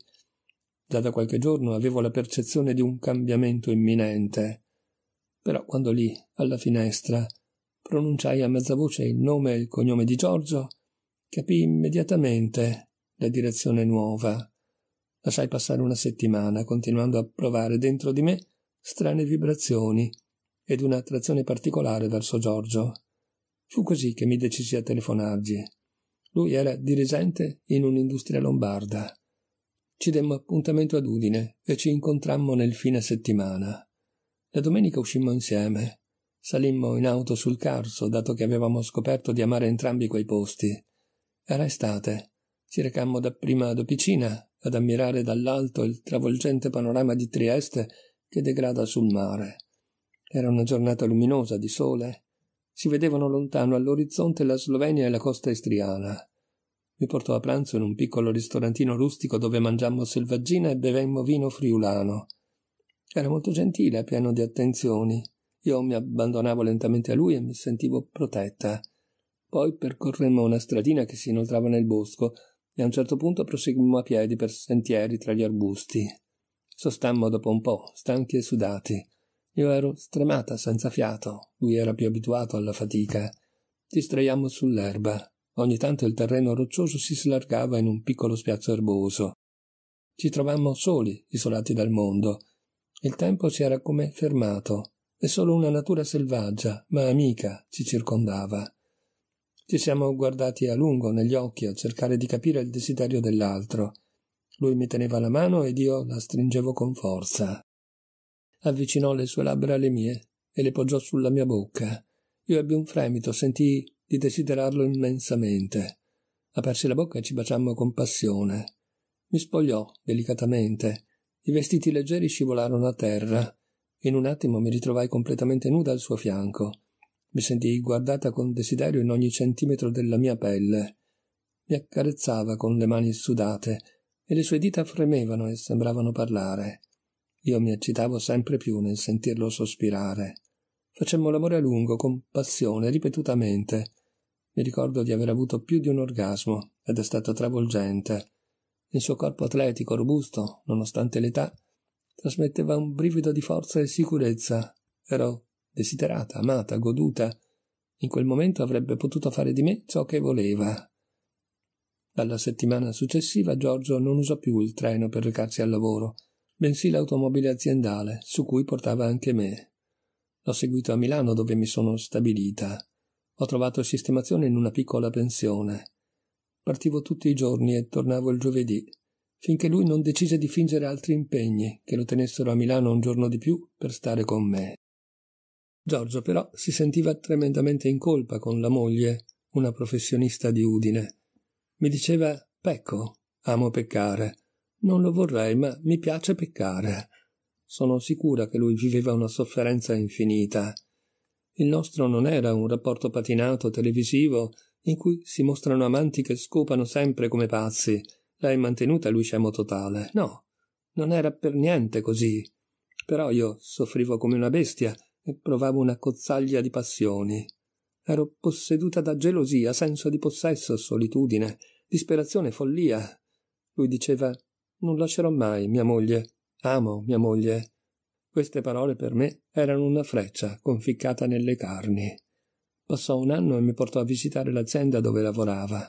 Già da qualche giorno avevo la percezione di un cambiamento imminente. Però quando lì, alla finestra, pronunciai a mezza voce il nome e il cognome di Giorgio, capii immediatamente la direzione nuova. Lasciai passare una settimana, continuando a provare dentro di me strane vibrazioni ed un'attrazione particolare verso Giorgio. Fu così che mi decisi a telefonargli. Lui era dirigente in un'industria lombarda. Ci demmo appuntamento ad Udine e ci incontrammo nel fine settimana. La domenica uscimmo insieme. Salimmo in auto sul Carso, dato che avevamo scoperto di amare entrambi quei posti. Era estate. Ci recammo dapprima ad Opicina ad ammirare dall'alto il travolgente panorama di Trieste che degrada sul mare. Era una giornata luminosa di sole. Si vedevano lontano all'orizzonte la Slovenia e la costa istriana mi portò a pranzo in un piccolo ristorantino rustico dove mangiammo selvaggina e bevemmo vino friulano. Era molto gentile, pieno di attenzioni. Io mi abbandonavo lentamente a lui e mi sentivo protetta. Poi percorremmo una stradina che si inoltrava nel bosco e a un certo punto proseguimmo a piedi per sentieri tra gli arbusti. Sostammo dopo un po', stanchi e sudati. Io ero stremata, senza fiato. Lui era più abituato alla fatica. Ci sull'erba. Ogni tanto il terreno roccioso si slargava in un piccolo spiazzo erboso. Ci trovammo soli, isolati dal mondo. Il tempo si era come fermato e solo una natura selvaggia, ma amica, ci circondava. Ci siamo guardati a lungo negli occhi a cercare di capire il desiderio dell'altro. Lui mi teneva la mano ed io la stringevo con forza. Avvicinò le sue labbra alle mie e le poggiò sulla mia bocca. Io ebbi un fremito, sentii di desiderarlo immensamente. Apersi la bocca e ci baciammo con passione. Mi spogliò delicatamente. I vestiti leggeri scivolarono a terra. In un attimo mi ritrovai completamente nuda al suo fianco. Mi sentii guardata con desiderio in ogni centimetro della mia pelle. Mi accarezzava con le mani sudate e le sue dita fremevano e sembravano parlare. Io mi eccitavo sempre più nel sentirlo sospirare. Facemmo l'amore a lungo, con passione, ripetutamente, mi ricordo di aver avuto più di un orgasmo ed è stato travolgente. Il suo corpo atletico, robusto, nonostante l'età, trasmetteva un brivido di forza e sicurezza. Ero desiderata, amata, goduta. In quel momento avrebbe potuto fare di me ciò che voleva. Dalla settimana successiva Giorgio non usò più il treno per recarsi al lavoro, bensì l'automobile aziendale, su cui portava anche me. L'ho seguito a Milano dove mi sono stabilita. Ho trovato sistemazione in una piccola pensione. Partivo tutti i giorni e tornavo il giovedì, finché lui non decise di fingere altri impegni che lo tenessero a Milano un giorno di più per stare con me. Giorgio però si sentiva tremendamente in colpa con la moglie, una professionista di Udine. Mi diceva Pecco, amo peccare. Non lo vorrei, ma mi piace peccare. Sono sicura che lui viveva una sofferenza infinita il nostro non era un rapporto patinato televisivo in cui si mostrano amanti che scopano sempre come pazzi. L'hai mantenuta lui scemo totale. No, non era per niente così. Però io soffrivo come una bestia e provavo una cozzaglia di passioni. Ero posseduta da gelosia, senso di possesso, solitudine, disperazione, follia. Lui diceva Non lascerò mai mia moglie. Amo mia moglie. Queste parole per me erano una freccia conficcata nelle carni. Passò un anno e mi portò a visitare l'azienda dove lavorava.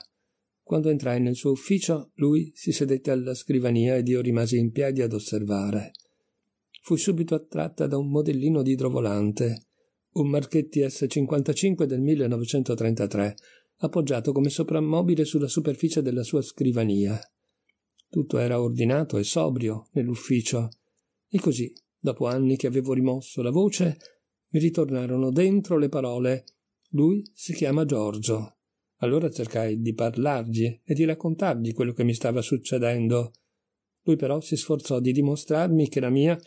Quando entrai nel suo ufficio, lui si sedette alla scrivania ed io rimasi in piedi ad osservare. Fui subito attratta da un modellino di idrovolante, un Marchetti S55 del 1933, appoggiato come soprammobile sulla superficie della sua scrivania. Tutto era ordinato e sobrio nell'ufficio. E così dopo anni che avevo rimosso la voce, mi ritornarono dentro le parole Lui si chiama Giorgio. Allora cercai di parlargli e di raccontargli quello che mi stava succedendo. Lui però si sforzò di dimostrarmi che la mia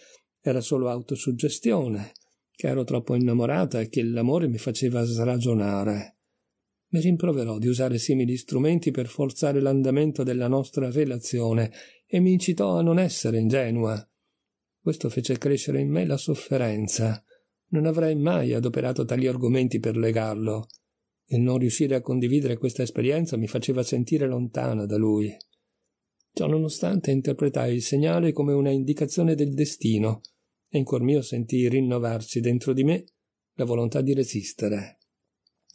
era solo autosuggestione, che ero troppo innamorata e che l'amore mi faceva sragionare. Mi rimproverò di usare simili strumenti per forzare l'andamento della nostra relazione e mi incitò a non essere ingenua, questo fece crescere in me la sofferenza. Non avrei mai adoperato tali argomenti per legarlo. Il non riuscire a condividere questa esperienza mi faceva sentire lontana da lui. Ciò nonostante interpretai il segnale come una indicazione del destino, e in cuor mio sentii rinnovarsi dentro di me la volontà di resistere.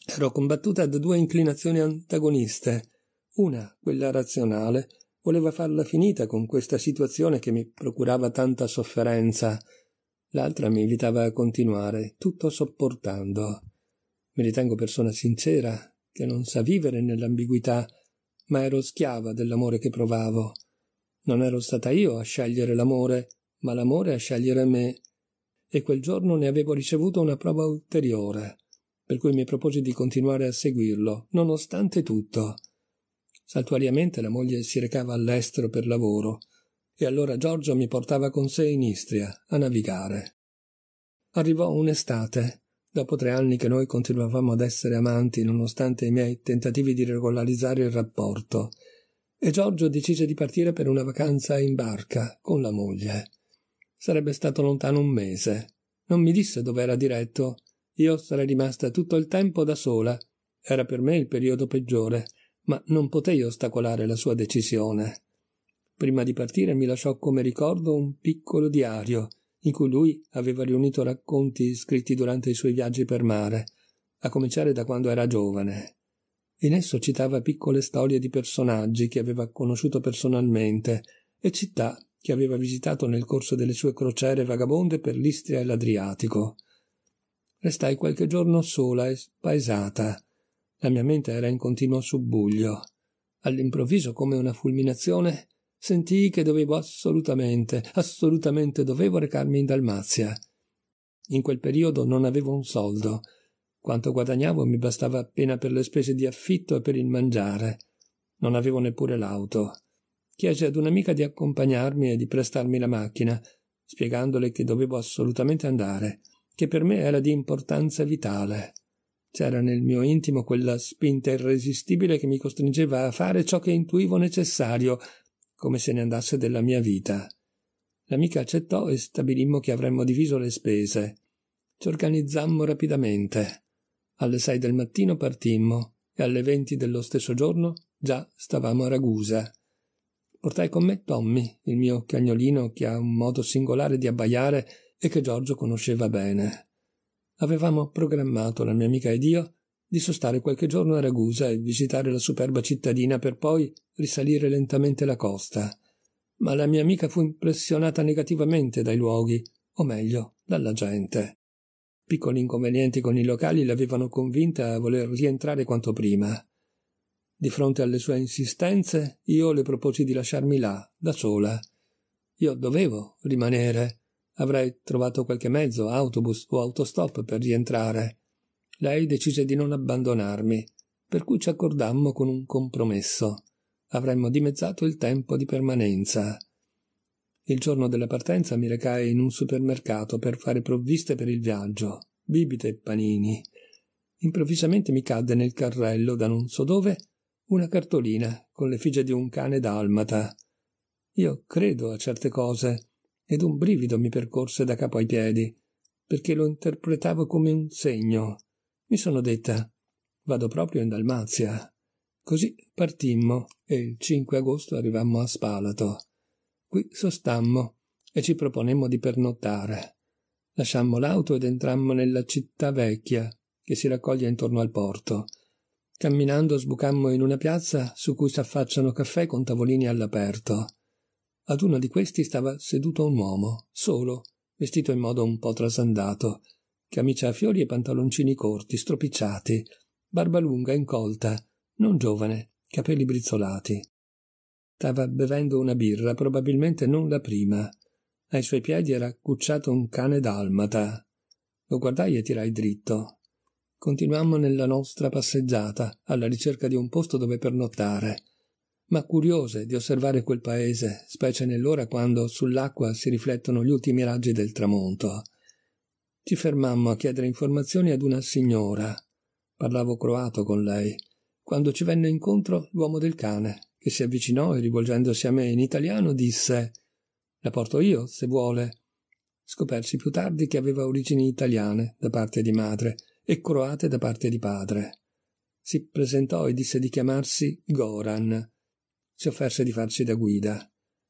Ero combattuta da due inclinazioni antagoniste, una, quella razionale, Voleva farla finita con questa situazione che mi procurava tanta sofferenza. L'altra mi invitava a continuare, tutto sopportando. Mi ritengo persona sincera, che non sa vivere nell'ambiguità, ma ero schiava dell'amore che provavo. Non ero stata io a scegliere l'amore, ma l'amore a scegliere me. E quel giorno ne avevo ricevuto una prova ulteriore, per cui mi proposi di continuare a seguirlo, nonostante tutto. Saltuariamente la moglie si recava all'estero per lavoro e allora Giorgio mi portava con sé in Istria a navigare. Arrivò un'estate, dopo tre anni che noi continuavamo ad essere amanti nonostante i miei tentativi di regolarizzare il rapporto, e Giorgio decise di partire per una vacanza in barca con la moglie. Sarebbe stato lontano un mese. Non mi disse dove era diretto. Io sarei rimasta tutto il tempo da sola. Era per me il periodo peggiore ma non potei ostacolare la sua decisione. Prima di partire mi lasciò come ricordo un piccolo diario, in cui lui aveva riunito racconti scritti durante i suoi viaggi per mare, a cominciare da quando era giovane. In esso citava piccole storie di personaggi che aveva conosciuto personalmente e città che aveva visitato nel corso delle sue crociere vagabonde per l'Istria e l'Adriatico. Restai qualche giorno sola e spaesata, la mia mente era in continuo subbuglio. All'improvviso, come una fulminazione, sentii che dovevo assolutamente, assolutamente dovevo recarmi in Dalmazia. In quel periodo non avevo un soldo. Quanto guadagnavo mi bastava appena per le spese di affitto e per il mangiare. Non avevo neppure l'auto. Chiese ad un'amica di accompagnarmi e di prestarmi la macchina, spiegandole che dovevo assolutamente andare, che per me era di importanza vitale. C'era nel mio intimo quella spinta irresistibile che mi costringeva a fare ciò che intuivo necessario, come se ne andasse della mia vita. L'amica accettò e stabilimmo che avremmo diviso le spese. Ci organizzammo rapidamente. Alle sei del mattino partimmo e alle venti dello stesso giorno già stavamo a Ragusa. Portai con me Tommy, il mio cagnolino che ha un modo singolare di abbaiare e che Giorgio conosceva bene avevamo programmato la mia amica ed io di sostare qualche giorno a Ragusa e visitare la superba cittadina per poi risalire lentamente la costa. Ma la mia amica fu impressionata negativamente dai luoghi, o meglio, dalla gente. Piccoli inconvenienti con i locali l'avevano convinta a voler rientrare quanto prima. Di fronte alle sue insistenze, io le proposi di lasciarmi là, da sola. Io dovevo rimanere, Avrei trovato qualche mezzo, autobus o autostop per rientrare. Lei decise di non abbandonarmi, per cui ci accordammo con un compromesso. Avremmo dimezzato il tempo di permanenza. Il giorno della partenza mi recai in un supermercato per fare provviste per il viaggio, bibite e panini. Improvvisamente mi cadde nel carrello, da non so dove, una cartolina con l'effigie di un cane dalmata. Io credo a certe cose, ed un brivido mi percorse da capo ai piedi, perché lo interpretavo come un segno. Mi sono detta, vado proprio in Dalmazia. Così partimmo e il 5 agosto arrivammo a Spalato. Qui sostammo e ci proponemmo di pernottare. Lasciammo l'auto ed entrammo nella città vecchia, che si raccoglie intorno al porto. Camminando sbucammo in una piazza su cui s'affacciano caffè con tavolini all'aperto. Ad uno di questi stava seduto un uomo, solo, vestito in modo un po' trasandato, camicia a fiori e pantaloncini corti, stropicciati, barba lunga, incolta, non giovane, capelli brizzolati. Stava bevendo una birra, probabilmente non la prima. Ai suoi piedi era cucciato un cane dalmata. Lo guardai e tirai dritto. Continuammo nella nostra passeggiata, alla ricerca di un posto dove pernottare ma curiose di osservare quel paese, specie nell'ora quando sull'acqua si riflettono gli ultimi raggi del tramonto. Ci fermammo a chiedere informazioni ad una signora. Parlavo croato con lei, quando ci venne incontro l'uomo del cane, che si avvicinò e rivolgendosi a me in italiano disse La porto io, se vuole. Scopersi più tardi che aveva origini italiane da parte di madre e croate da parte di padre. Si presentò e disse di chiamarsi Goran si offerse di farci da guida.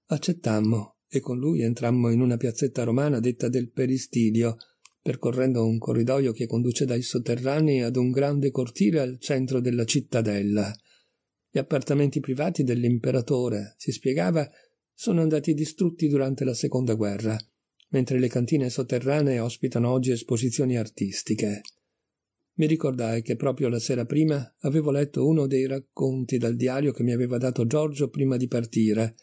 Accettammo e con lui entrammo in una piazzetta romana detta del Peristidio, percorrendo un corridoio che conduce dai sotterranei ad un grande cortile al centro della cittadella. Gli appartamenti privati dell'imperatore, si spiegava, sono andati distrutti durante la seconda guerra, mentre le cantine sotterranee ospitano oggi esposizioni artistiche. Mi ricordai che proprio la sera prima avevo letto uno dei racconti dal diario che mi aveva dato Giorgio prima di partire,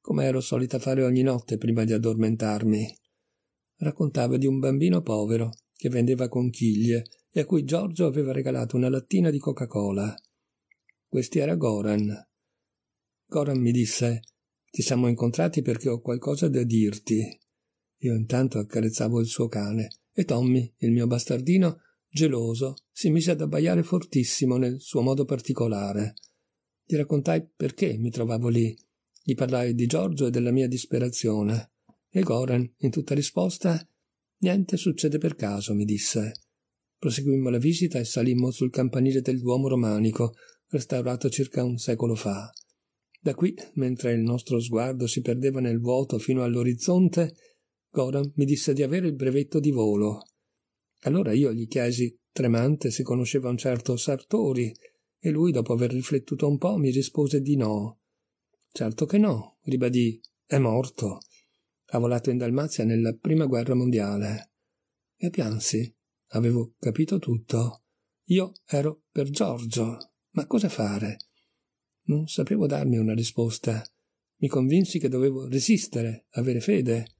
come ero solita fare ogni notte prima di addormentarmi. Raccontava di un bambino povero che vendeva conchiglie e a cui Giorgio aveva regalato una lattina di Coca-Cola. Questi era Goran. Goran mi disse Ti siamo incontrati perché ho qualcosa da dirti. Io intanto accarezzavo il suo cane e Tommy, il mio bastardino, Geloso, si mise ad abbaiare fortissimo nel suo modo particolare. Gli raccontai perché mi trovavo lì. Gli parlai di Giorgio e della mia disperazione. E Goran, in tutta risposta, niente succede per caso, mi disse. Proseguimmo la visita e salimmo sul campanile del Duomo romanico, restaurato circa un secolo fa. Da qui, mentre il nostro sguardo si perdeva nel vuoto fino all'orizzonte, Goran mi disse di avere il brevetto di volo. Allora io gli chiesi, tremante, se conosceva un certo Sartori, e lui, dopo aver riflettuto un po', mi rispose di no. Certo che no, ribadì, è morto. Ha volato in Dalmazia nella prima guerra mondiale. E piansi. Avevo capito tutto. Io ero per Giorgio. Ma cosa fare? Non sapevo darmi una risposta. Mi convinsi che dovevo resistere, avere fede.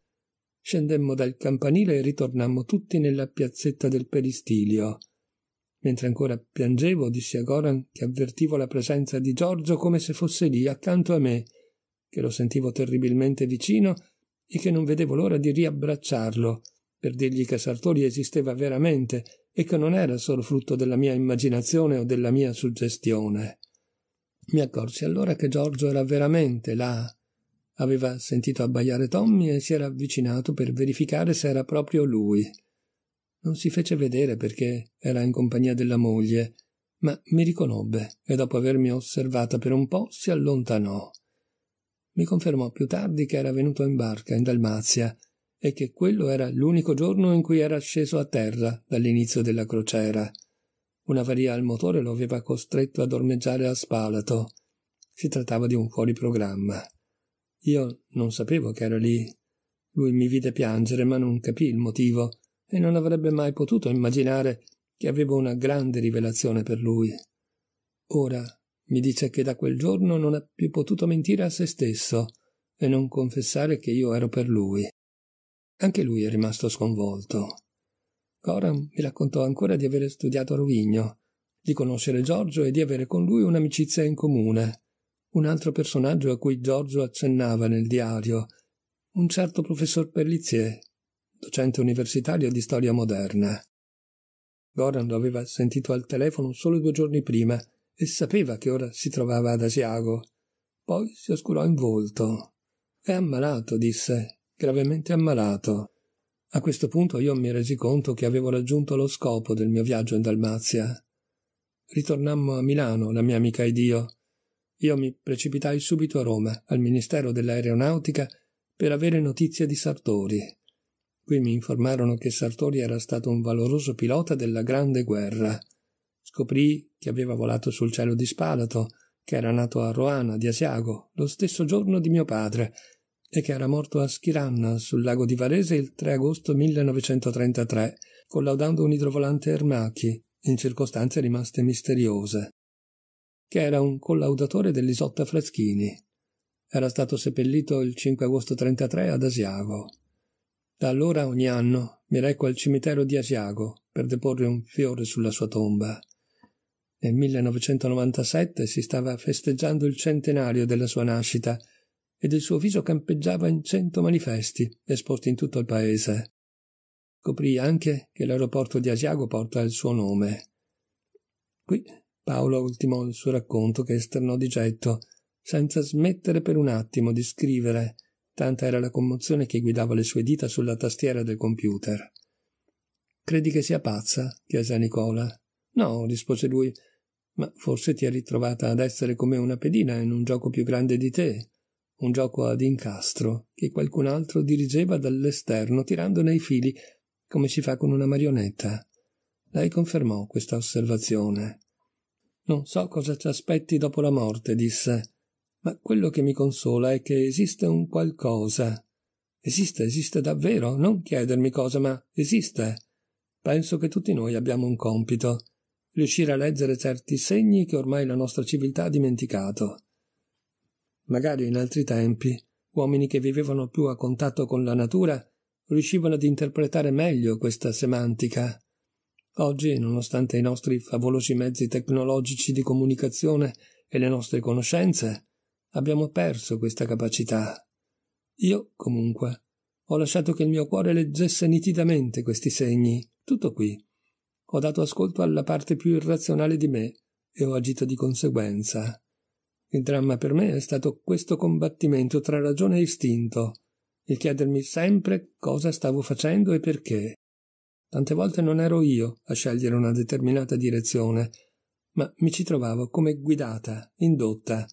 Scendemmo dal campanile e ritornammo tutti nella piazzetta del peristilio. Mentre ancora piangevo, dissi a Goran che avvertivo la presenza di Giorgio come se fosse lì accanto a me, che lo sentivo terribilmente vicino e che non vedevo l'ora di riabbracciarlo, per dirgli che Sartori esisteva veramente e che non era solo frutto della mia immaginazione o della mia suggestione. Mi accorsi allora che Giorgio era veramente là, Aveva sentito abbaiare Tommy e si era avvicinato per verificare se era proprio lui. Non si fece vedere perché era in compagnia della moglie, ma mi riconobbe e dopo avermi osservata per un po' si allontanò. Mi confermò più tardi che era venuto in barca in Dalmazia e che quello era l'unico giorno in cui era sceso a terra dall'inizio della crociera. Una varia al motore lo aveva costretto a dormeggiare a Spalato. Si trattava di un fuori programma. Io non sapevo che era lì. Lui mi vide piangere, ma non capì il motivo e non avrebbe mai potuto immaginare che avevo una grande rivelazione per lui. Ora mi dice che da quel giorno non ha più potuto mentire a se stesso e non confessare che io ero per lui. Anche lui è rimasto sconvolto. Coram mi raccontò ancora di aver studiato a Rovigno, di conoscere Giorgio e di avere con lui un'amicizia in comune un altro personaggio a cui Giorgio accennava nel diario, un certo professor Perlizier, docente universitario di storia moderna. Goran lo aveva sentito al telefono solo due giorni prima e sapeva che ora si trovava ad Asiago. Poi si oscurò in volto. È ammalato, disse, gravemente ammalato. A questo punto io mi resi conto che avevo raggiunto lo scopo del mio viaggio in Dalmazia. Ritornammo a Milano, la mia amica ed io, io mi precipitai subito a Roma, al Ministero dell'Aeronautica, per avere notizie di Sartori. Qui mi informarono che Sartori era stato un valoroso pilota della Grande Guerra. Scoprì che aveva volato sul cielo di Spalato, che era nato a Roana di Asiago, lo stesso giorno di mio padre, e che era morto a Schiranna, sul lago di Varese, il 3 agosto 1933, collaudando un idrovolante Ermachi, in circostanze rimaste misteriose che era un collaudatore dell'Isotta Freschini. Era stato seppellito il 5 agosto 33 ad Asiago. Da allora ogni anno mi recco al cimitero di Asiago per deporre un fiore sulla sua tomba. Nel 1997 si stava festeggiando il centenario della sua nascita ed il suo viso campeggiava in cento manifesti esposti in tutto il paese. Coprì anche che l'aeroporto di Asiago porta il suo nome. Qui Paolo ultimò il suo racconto che esternò di getto, senza smettere per un attimo di scrivere, tanta era la commozione che guidava le sue dita sulla tastiera del computer. Credi che sia pazza? chiese Nicola. No, rispose lui, ma forse ti è ritrovata ad essere come una pedina in un gioco più grande di te, un gioco ad incastro che qualcun altro dirigeva dall'esterno tirandone i fili come si fa con una marionetta. Lei confermò questa osservazione. Non so cosa ti aspetti dopo la morte, disse, ma quello che mi consola è che esiste un qualcosa. Esiste, esiste davvero, non chiedermi cosa, ma esiste. Penso che tutti noi abbiamo un compito, riuscire a leggere certi segni che ormai la nostra civiltà ha dimenticato. Magari in altri tempi, uomini che vivevano più a contatto con la natura riuscivano ad interpretare meglio questa semantica. Oggi, nonostante i nostri favolosi mezzi tecnologici di comunicazione e le nostre conoscenze, abbiamo perso questa capacità. Io, comunque, ho lasciato che il mio cuore leggesse nitidamente questi segni, tutto qui. Ho dato ascolto alla parte più irrazionale di me e ho agito di conseguenza. Il dramma per me è stato questo combattimento tra ragione e istinto, il chiedermi sempre cosa stavo facendo e perché. Tante volte non ero io a scegliere una determinata direzione, ma mi ci trovavo come guidata, indotta.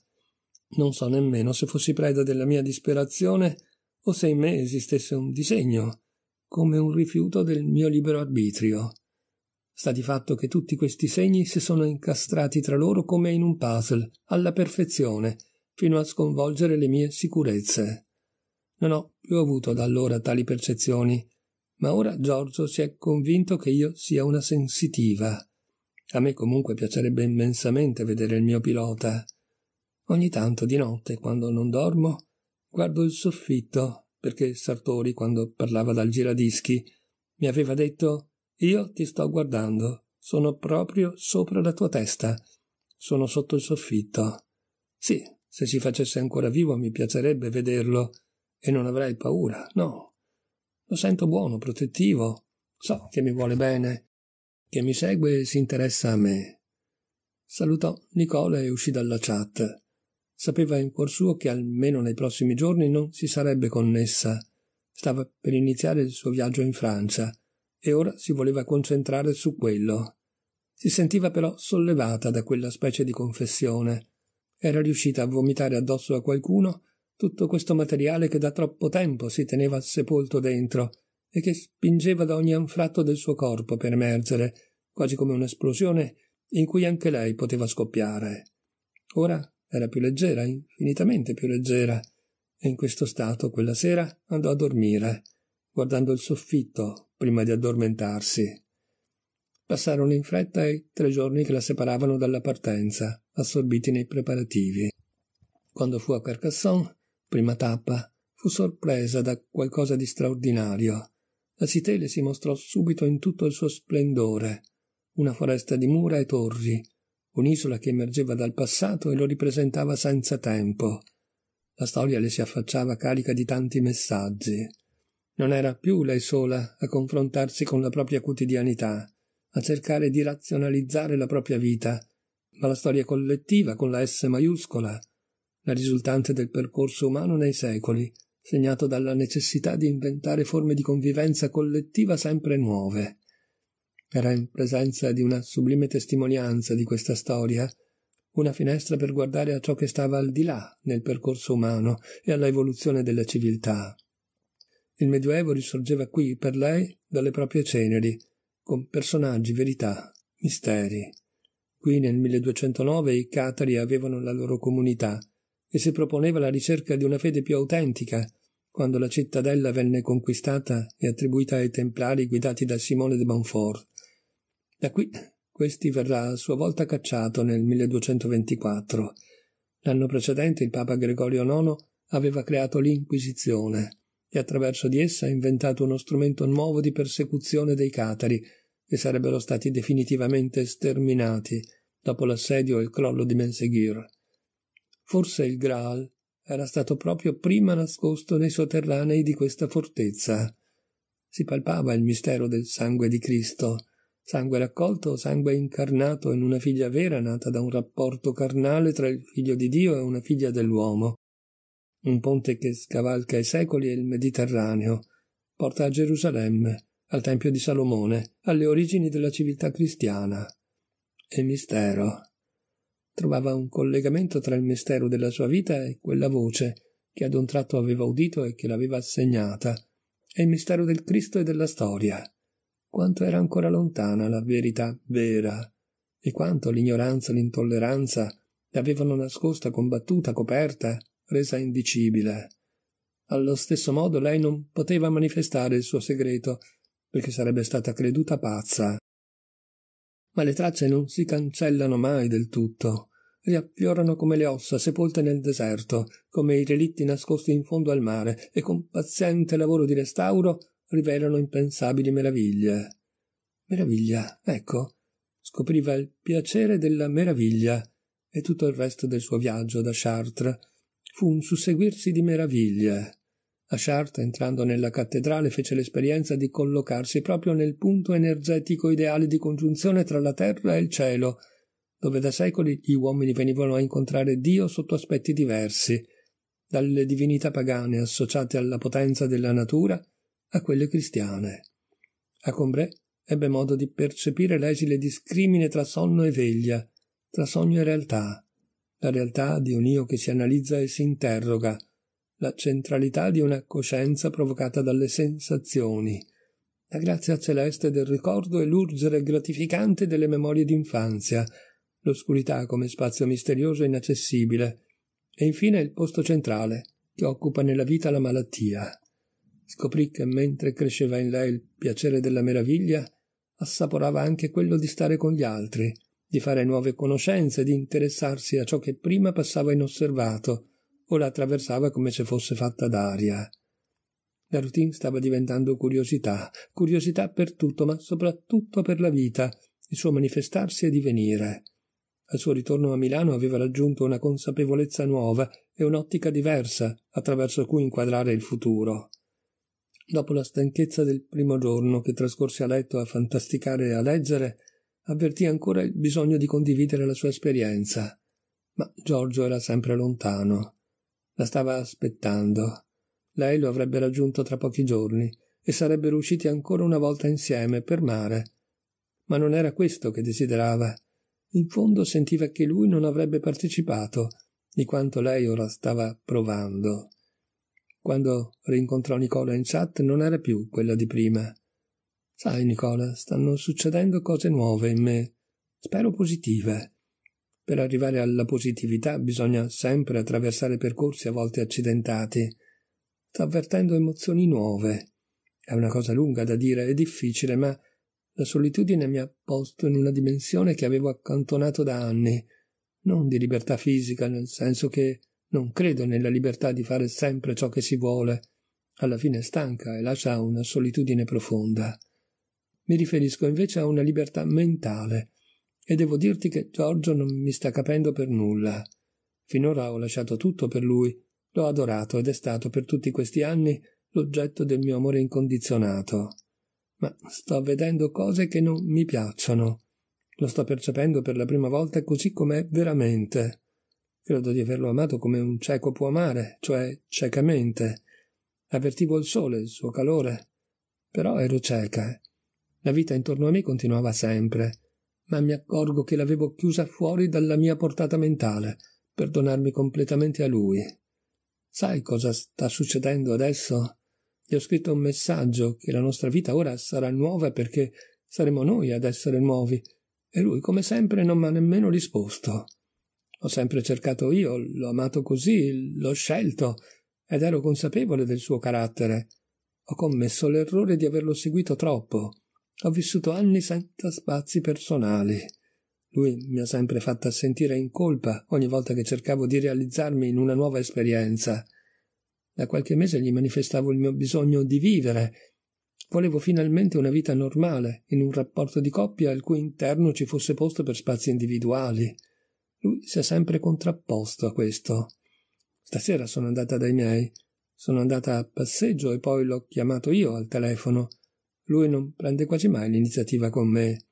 Non so nemmeno se fossi preda della mia disperazione o se in me esistesse un disegno, come un rifiuto del mio libero arbitrio. Sta di fatto che tutti questi segni si sono incastrati tra loro come in un puzzle, alla perfezione, fino a sconvolgere le mie sicurezze. Non ho più avuto da allora tali percezioni, ma ora Giorgio si è convinto che io sia una sensitiva. A me comunque piacerebbe immensamente vedere il mio pilota. Ogni tanto di notte, quando non dormo, guardo il soffitto, perché Sartori, quando parlava dal giradischi, mi aveva detto «Io ti sto guardando, sono proprio sopra la tua testa, sono sotto il soffitto». Sì, se si facesse ancora vivo mi piacerebbe vederlo, e non avrei paura, no, lo sento buono, protettivo. So che mi vuole bene, che mi segue e si interessa a me. Salutò Nicola e uscì dalla chat. Sapeva in cuor suo che almeno nei prossimi giorni non si sarebbe connessa. Stava per iniziare il suo viaggio in Francia e ora si voleva concentrare su quello. Si sentiva però sollevata da quella specie di confessione. Era riuscita a vomitare addosso a qualcuno tutto questo materiale che da troppo tempo si teneva sepolto dentro e che spingeva da ogni anfratto del suo corpo per emergere, quasi come un'esplosione in cui anche lei poteva scoppiare. Ora era più leggera, infinitamente più leggera, e in questo stato quella sera andò a dormire, guardando il soffitto prima di addormentarsi. Passarono in fretta i tre giorni che la separavano dalla partenza, assorbiti nei preparativi. Quando fu a Carcassonne, prima tappa, fu sorpresa da qualcosa di straordinario. La Sitele si mostrò subito in tutto il suo splendore. Una foresta di mura e torri, un'isola che emergeva dal passato e lo ripresentava senza tempo. La storia le si affacciava carica di tanti messaggi. Non era più lei sola a confrontarsi con la propria quotidianità, a cercare di razionalizzare la propria vita, ma la storia collettiva con la S maiuscola, la risultante del percorso umano nei secoli, segnato dalla necessità di inventare forme di convivenza collettiva sempre nuove. Era in presenza di una sublime testimonianza di questa storia, una finestra per guardare a ciò che stava al di là nel percorso umano e all'evoluzione della civiltà. Il Medioevo risorgeva qui, per lei, dalle proprie ceneri, con personaggi, verità, misteri. Qui nel 1209 i catari avevano la loro comunità, e si proponeva la ricerca di una fede più autentica, quando la cittadella venne conquistata e attribuita ai templari guidati da Simone de Montfort. Da qui questi verrà a sua volta cacciato nel 1224. L'anno precedente il Papa Gregorio IX aveva creato l'Inquisizione e attraverso di essa inventato uno strumento nuovo di persecuzione dei catari, che sarebbero stati definitivamente sterminati dopo l'assedio e il crollo di Menseghir. Forse il Graal era stato proprio prima nascosto nei sotterranei di questa fortezza. Si palpava il mistero del sangue di Cristo, sangue raccolto, sangue incarnato in una figlia vera nata da un rapporto carnale tra il figlio di Dio e una figlia dell'uomo. Un ponte che scavalca i secoli e il Mediterraneo, porta a Gerusalemme, al Tempio di Salomone, alle origini della civiltà cristiana. E mistero, trovava un collegamento tra il mistero della sua vita e quella voce che ad un tratto aveva udito e che l'aveva assegnata, e il mistero del Cristo e della storia. Quanto era ancora lontana la verità vera, e quanto l'ignoranza e l'intolleranza l'avevano nascosta, combattuta, coperta, resa indicibile. Allo stesso modo lei non poteva manifestare il suo segreto, perché sarebbe stata creduta pazza. Ma le tracce non si cancellano mai del tutto riaffiorano come le ossa sepolte nel deserto, come i relitti nascosti in fondo al mare e con paziente lavoro di restauro rivelano impensabili meraviglie. Meraviglia, ecco, scopriva il piacere della meraviglia e tutto il resto del suo viaggio da Chartres fu un susseguirsi di meraviglie. A Chartres, entrando nella cattedrale, fece l'esperienza di collocarsi proprio nel punto energetico ideale di congiunzione tra la terra e il cielo, dove da secoli gli uomini venivano a incontrare Dio sotto aspetti diversi, dalle divinità pagane associate alla potenza della natura a quelle cristiane. A Combrè ebbe modo di percepire l'esile discrimine tra sonno e veglia, tra sogno e realtà, la realtà di un io che si analizza e si interroga, la centralità di una coscienza provocata dalle sensazioni, la grazia celeste del ricordo e l'urgere gratificante delle memorie d'infanzia, l'oscurità come spazio misterioso e inaccessibile, e infine il posto centrale che occupa nella vita la malattia. Scoprì che mentre cresceva in lei il piacere della meraviglia, assaporava anche quello di stare con gli altri, di fare nuove conoscenze, di interessarsi a ciò che prima passava inosservato o la attraversava come se fosse fatta d'aria. La routine stava diventando curiosità, curiosità per tutto, ma soprattutto per la vita, il suo manifestarsi e divenire. Al suo ritorno a Milano aveva raggiunto una consapevolezza nuova e un'ottica diversa attraverso cui inquadrare il futuro. Dopo la stanchezza del primo giorno che trascorse a letto a fantasticare e a leggere, avvertì ancora il bisogno di condividere la sua esperienza. Ma Giorgio era sempre lontano. La stava aspettando. Lei lo avrebbe raggiunto tra pochi giorni e sarebbero usciti ancora una volta insieme per mare. Ma non era questo che desiderava. In fondo sentiva che lui non avrebbe partecipato di quanto lei ora stava provando. Quando rincontrò Nicola in chat non era più quella di prima. Sai, Nicola, stanno succedendo cose nuove in me, spero positive. Per arrivare alla positività bisogna sempre attraversare percorsi a volte accidentati. Sto avvertendo emozioni nuove. È una cosa lunga da dire e difficile, ma la solitudine mi ha posto in una dimensione che avevo accantonato da anni, non di libertà fisica, nel senso che non credo nella libertà di fare sempre ciò che si vuole. Alla fine stanca e lascia una solitudine profonda. Mi riferisco invece a una libertà mentale, e devo dirti che Giorgio non mi sta capendo per nulla. Finora ho lasciato tutto per lui, l'ho adorato ed è stato per tutti questi anni l'oggetto del mio amore incondizionato ma sto vedendo cose che non mi piacciono. Lo sto percependo per la prima volta così com'è veramente. Credo di averlo amato come un cieco può amare, cioè ciecamente. Avvertivo il sole, il suo calore. Però ero cieca. La vita intorno a me continuava sempre, ma mi accorgo che l'avevo chiusa fuori dalla mia portata mentale, per donarmi completamente a lui. Sai cosa sta succedendo adesso? gli ho scritto un messaggio che la nostra vita ora sarà nuova perché saremo noi ad essere nuovi, e lui, come sempre, non mi ha nemmeno risposto. L'ho sempre cercato io, l'ho amato così, l'ho scelto, ed ero consapevole del suo carattere. Ho commesso l'errore di averlo seguito troppo. Ho vissuto anni senza spazi personali. Lui mi ha sempre fatta sentire in colpa ogni volta che cercavo di realizzarmi in una nuova esperienza. Da qualche mese gli manifestavo il mio bisogno di vivere. Volevo finalmente una vita normale, in un rapporto di coppia al cui interno ci fosse posto per spazi individuali. Lui si è sempre contrapposto a questo. Stasera sono andata dai miei. Sono andata a passeggio e poi l'ho chiamato io al telefono. Lui non prende quasi mai l'iniziativa con me.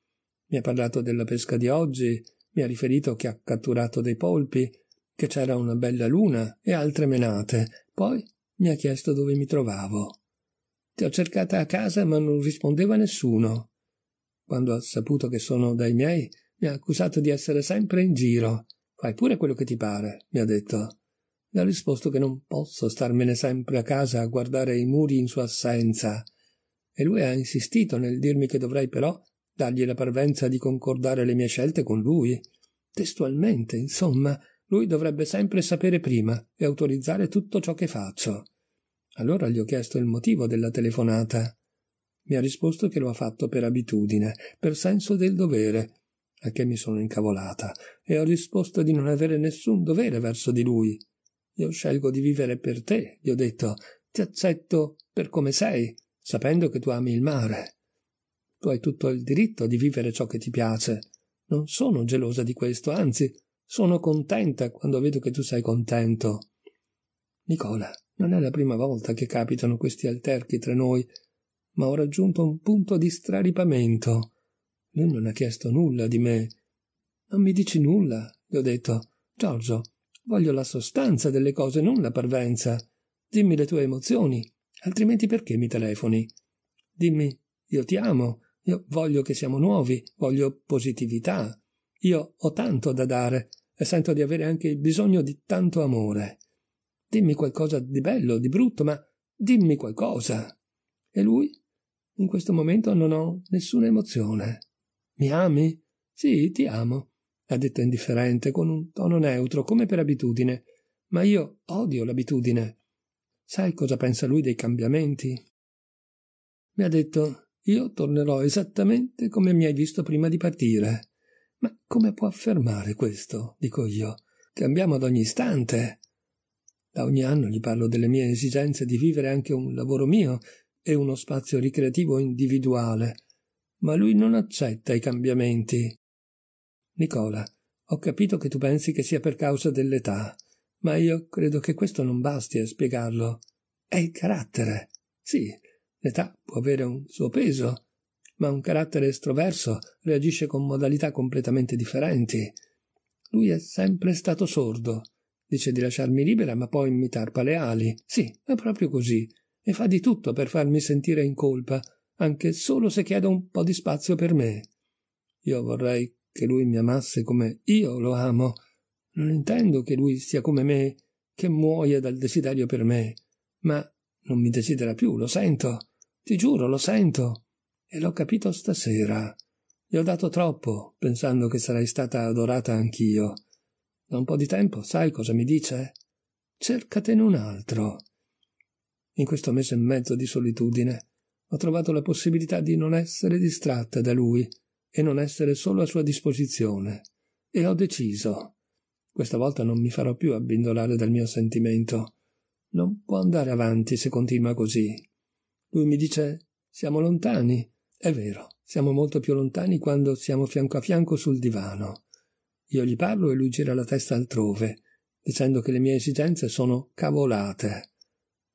Mi ha parlato della pesca di oggi, mi ha riferito che ha catturato dei polpi, che c'era una bella luna e altre menate. Poi mi ha chiesto dove mi trovavo. Ti ho cercata a casa ma non rispondeva nessuno. Quando ha saputo che sono dai miei, mi ha accusato di essere sempre in giro. Fai pure quello che ti pare, mi ha detto. Le ho risposto che non posso starmene sempre a casa a guardare i muri in sua assenza. E lui ha insistito nel dirmi che dovrei però dargli la parvenza di concordare le mie scelte con lui. Testualmente, insomma, lui dovrebbe sempre sapere prima e autorizzare tutto ciò che faccio. Allora gli ho chiesto il motivo della telefonata. Mi ha risposto che lo ha fatto per abitudine, per senso del dovere, a che mi sono incavolata, e ho risposto di non avere nessun dovere verso di lui. Io scelgo di vivere per te, gli ho detto, ti accetto per come sei, sapendo che tu ami il mare. Tu hai tutto il diritto di vivere ciò che ti piace. Non sono gelosa di questo, anzi, sono contenta quando vedo che tu sei contento. Nicola, non è la prima volta che capitano questi alterchi tra noi, ma ho raggiunto un punto di straripamento. Lui non ha chiesto nulla di me. Non mi dici nulla, gli ho detto. Giorgio, voglio la sostanza delle cose, non la parvenza. Dimmi le tue emozioni, altrimenti perché mi telefoni? Dimmi, io ti amo, io voglio che siamo nuovi, voglio positività, io ho tanto da dare e sento di avere anche il bisogno di tanto amore. Dimmi qualcosa di bello, di brutto, ma dimmi qualcosa. E lui? In questo momento non ho nessuna emozione. Mi ami? Sì, ti amo, ha detto indifferente, con un tono neutro, come per abitudine. Ma io odio l'abitudine. Sai cosa pensa lui dei cambiamenti? Mi ha detto, io tornerò esattamente come mi hai visto prima di partire. Ma come può affermare questo? dico io. Cambiamo ad ogni istante. Da ogni anno gli parlo delle mie esigenze di vivere anche un lavoro mio e uno spazio ricreativo individuale. Ma lui non accetta i cambiamenti. Nicola, ho capito che tu pensi che sia per causa dell'età, ma io credo che questo non basti a spiegarlo. È il carattere. Sì, l'età può avere un suo peso, ma un carattere estroverso reagisce con modalità completamente differenti. Lui è sempre stato sordo. Dice di lasciarmi libera, ma poi mi tarpa le ali. Sì, è proprio così. E fa di tutto per farmi sentire in colpa, anche solo se chiedo un po' di spazio per me. Io vorrei che lui mi amasse come io lo amo. Non intendo che lui sia come me, che muoia dal desiderio per me. Ma non mi desidera più, lo sento. Ti giuro, lo sento e l'ho capito stasera. Gli ho dato troppo, pensando che sarei stata adorata anch'io. Da un po' di tempo, sai cosa mi dice? Cercatene un altro. In questo mese e mezzo di solitudine ho trovato la possibilità di non essere distratta da lui e non essere solo a sua disposizione. E ho deciso. Questa volta non mi farò più abbindolare dal mio sentimento. Non può andare avanti se continua così. Lui mi dice siamo lontani, è vero, siamo molto più lontani quando siamo fianco a fianco sul divano. Io gli parlo e lui gira la testa altrove, dicendo che le mie esigenze sono cavolate.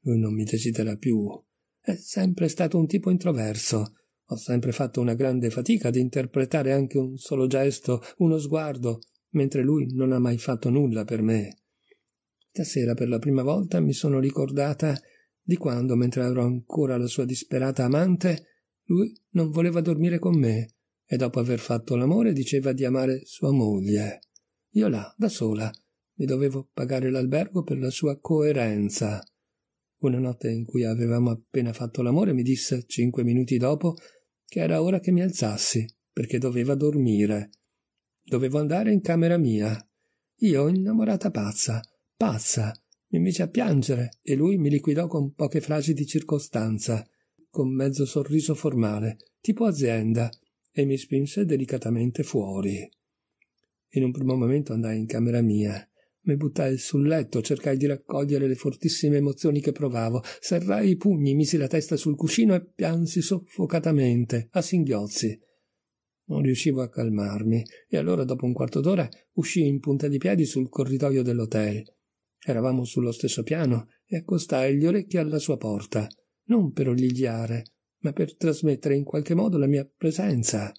Lui non mi desidera più. È sempre stato un tipo introverso. Ho sempre fatto una grande fatica ad interpretare anche un solo gesto, uno sguardo, mentre lui non ha mai fatto nulla per me. Stasera per la prima volta mi sono ricordata di quando, mentre ero ancora la sua disperata amante, lui non voleva dormire con me e dopo aver fatto l'amore diceva di amare sua moglie. Io là, da sola, mi dovevo pagare l'albergo per la sua coerenza. Una notte in cui avevamo appena fatto l'amore mi disse, cinque minuti dopo, che era ora che mi alzassi, perché doveva dormire. Dovevo andare in camera mia. Io, innamorata pazza, pazza, mi mise a piangere e lui mi liquidò con poche frasi di circostanza con mezzo sorriso formale, tipo azienda, e mi spinse delicatamente fuori. In un primo momento andai in camera mia. Mi buttai sul letto, cercai di raccogliere le fortissime emozioni che provavo, serrai i pugni, misi la testa sul cuscino e piansi soffocatamente, a singhiozzi. Non riuscivo a calmarmi, e allora dopo un quarto d'ora uscii in punta di piedi sul corridoio dell'hotel. Eravamo sullo stesso piano e accostai gli orecchi alla sua porta non per origliare, ma per trasmettere in qualche modo la mia presenza.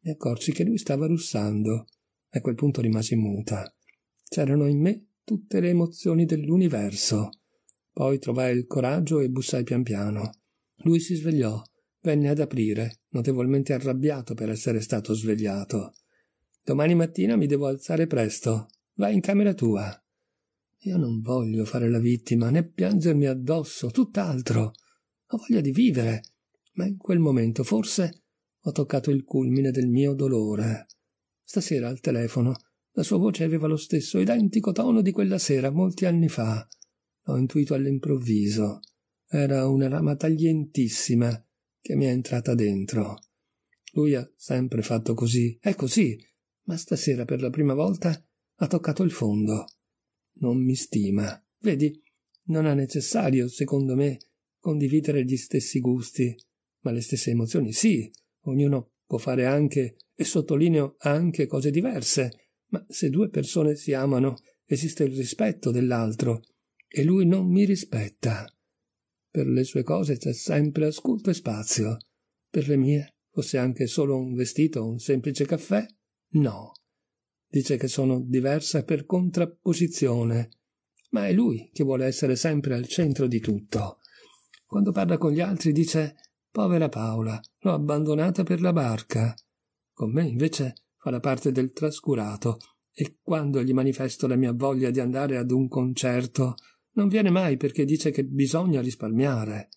Mi accorsi che lui stava russando. A quel punto rimasi muta. C'erano in me tutte le emozioni dell'universo. Poi trovai il coraggio e bussai pian piano. Lui si svegliò, venne ad aprire, notevolmente arrabbiato per essere stato svegliato. Domani mattina mi devo alzare presto. Vai in camera tua. Io non voglio fare la vittima, né piangermi addosso, tutt'altro. Ho voglia di vivere, ma in quel momento forse ho toccato il culmine del mio dolore. Stasera al telefono la sua voce aveva lo stesso identico tono di quella sera, molti anni fa. L'ho intuito all'improvviso. Era una lama taglientissima che mi è entrata dentro. Lui ha sempre fatto così, è così, ma stasera per la prima volta ha toccato il fondo non mi stima. Vedi, non è necessario, secondo me, condividere gli stessi gusti, ma le stesse emozioni sì, ognuno può fare anche, e sottolineo anche, cose diverse, ma se due persone si amano, esiste il rispetto dell'altro, e lui non mi rispetta. Per le sue cose c'è sempre ascolto e spazio. Per le mie, fosse anche solo un vestito o un semplice caffè, no dice che sono diverse per contrapposizione, ma è lui che vuole essere sempre al centro di tutto. Quando parla con gli altri dice Povera Paola, l'ho abbandonata per la barca. Con me invece fa la parte del trascurato e quando gli manifesto la mia voglia di andare ad un concerto, non viene mai perché dice che bisogna risparmiare.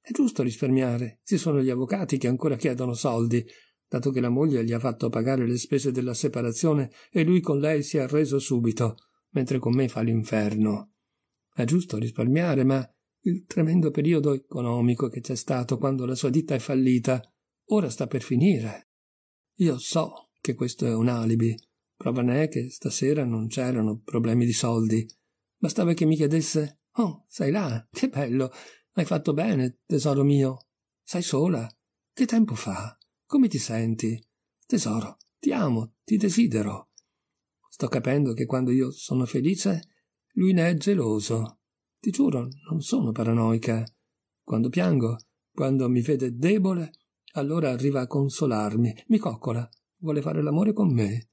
È giusto risparmiare, ci sono gli avvocati che ancora chiedono soldi, dato che la moglie gli ha fatto pagare le spese della separazione e lui con lei si è arreso subito, mentre con me fa l'inferno. È giusto risparmiare, ma il tremendo periodo economico che c'è stato quando la sua ditta è fallita ora sta per finire. Io so che questo è un alibi. Prova ne è che stasera non c'erano problemi di soldi. Bastava che mi chiedesse Oh, sei là? Che bello! Hai fatto bene, tesoro mio. Sei sola? Che tempo fa? Come ti senti? Tesoro, ti amo, ti desidero. Sto capendo che quando io sono felice, lui ne è geloso. Ti giuro, non sono paranoica. Quando piango, quando mi vede debole, allora arriva a consolarmi, mi coccola, vuole fare l'amore con me.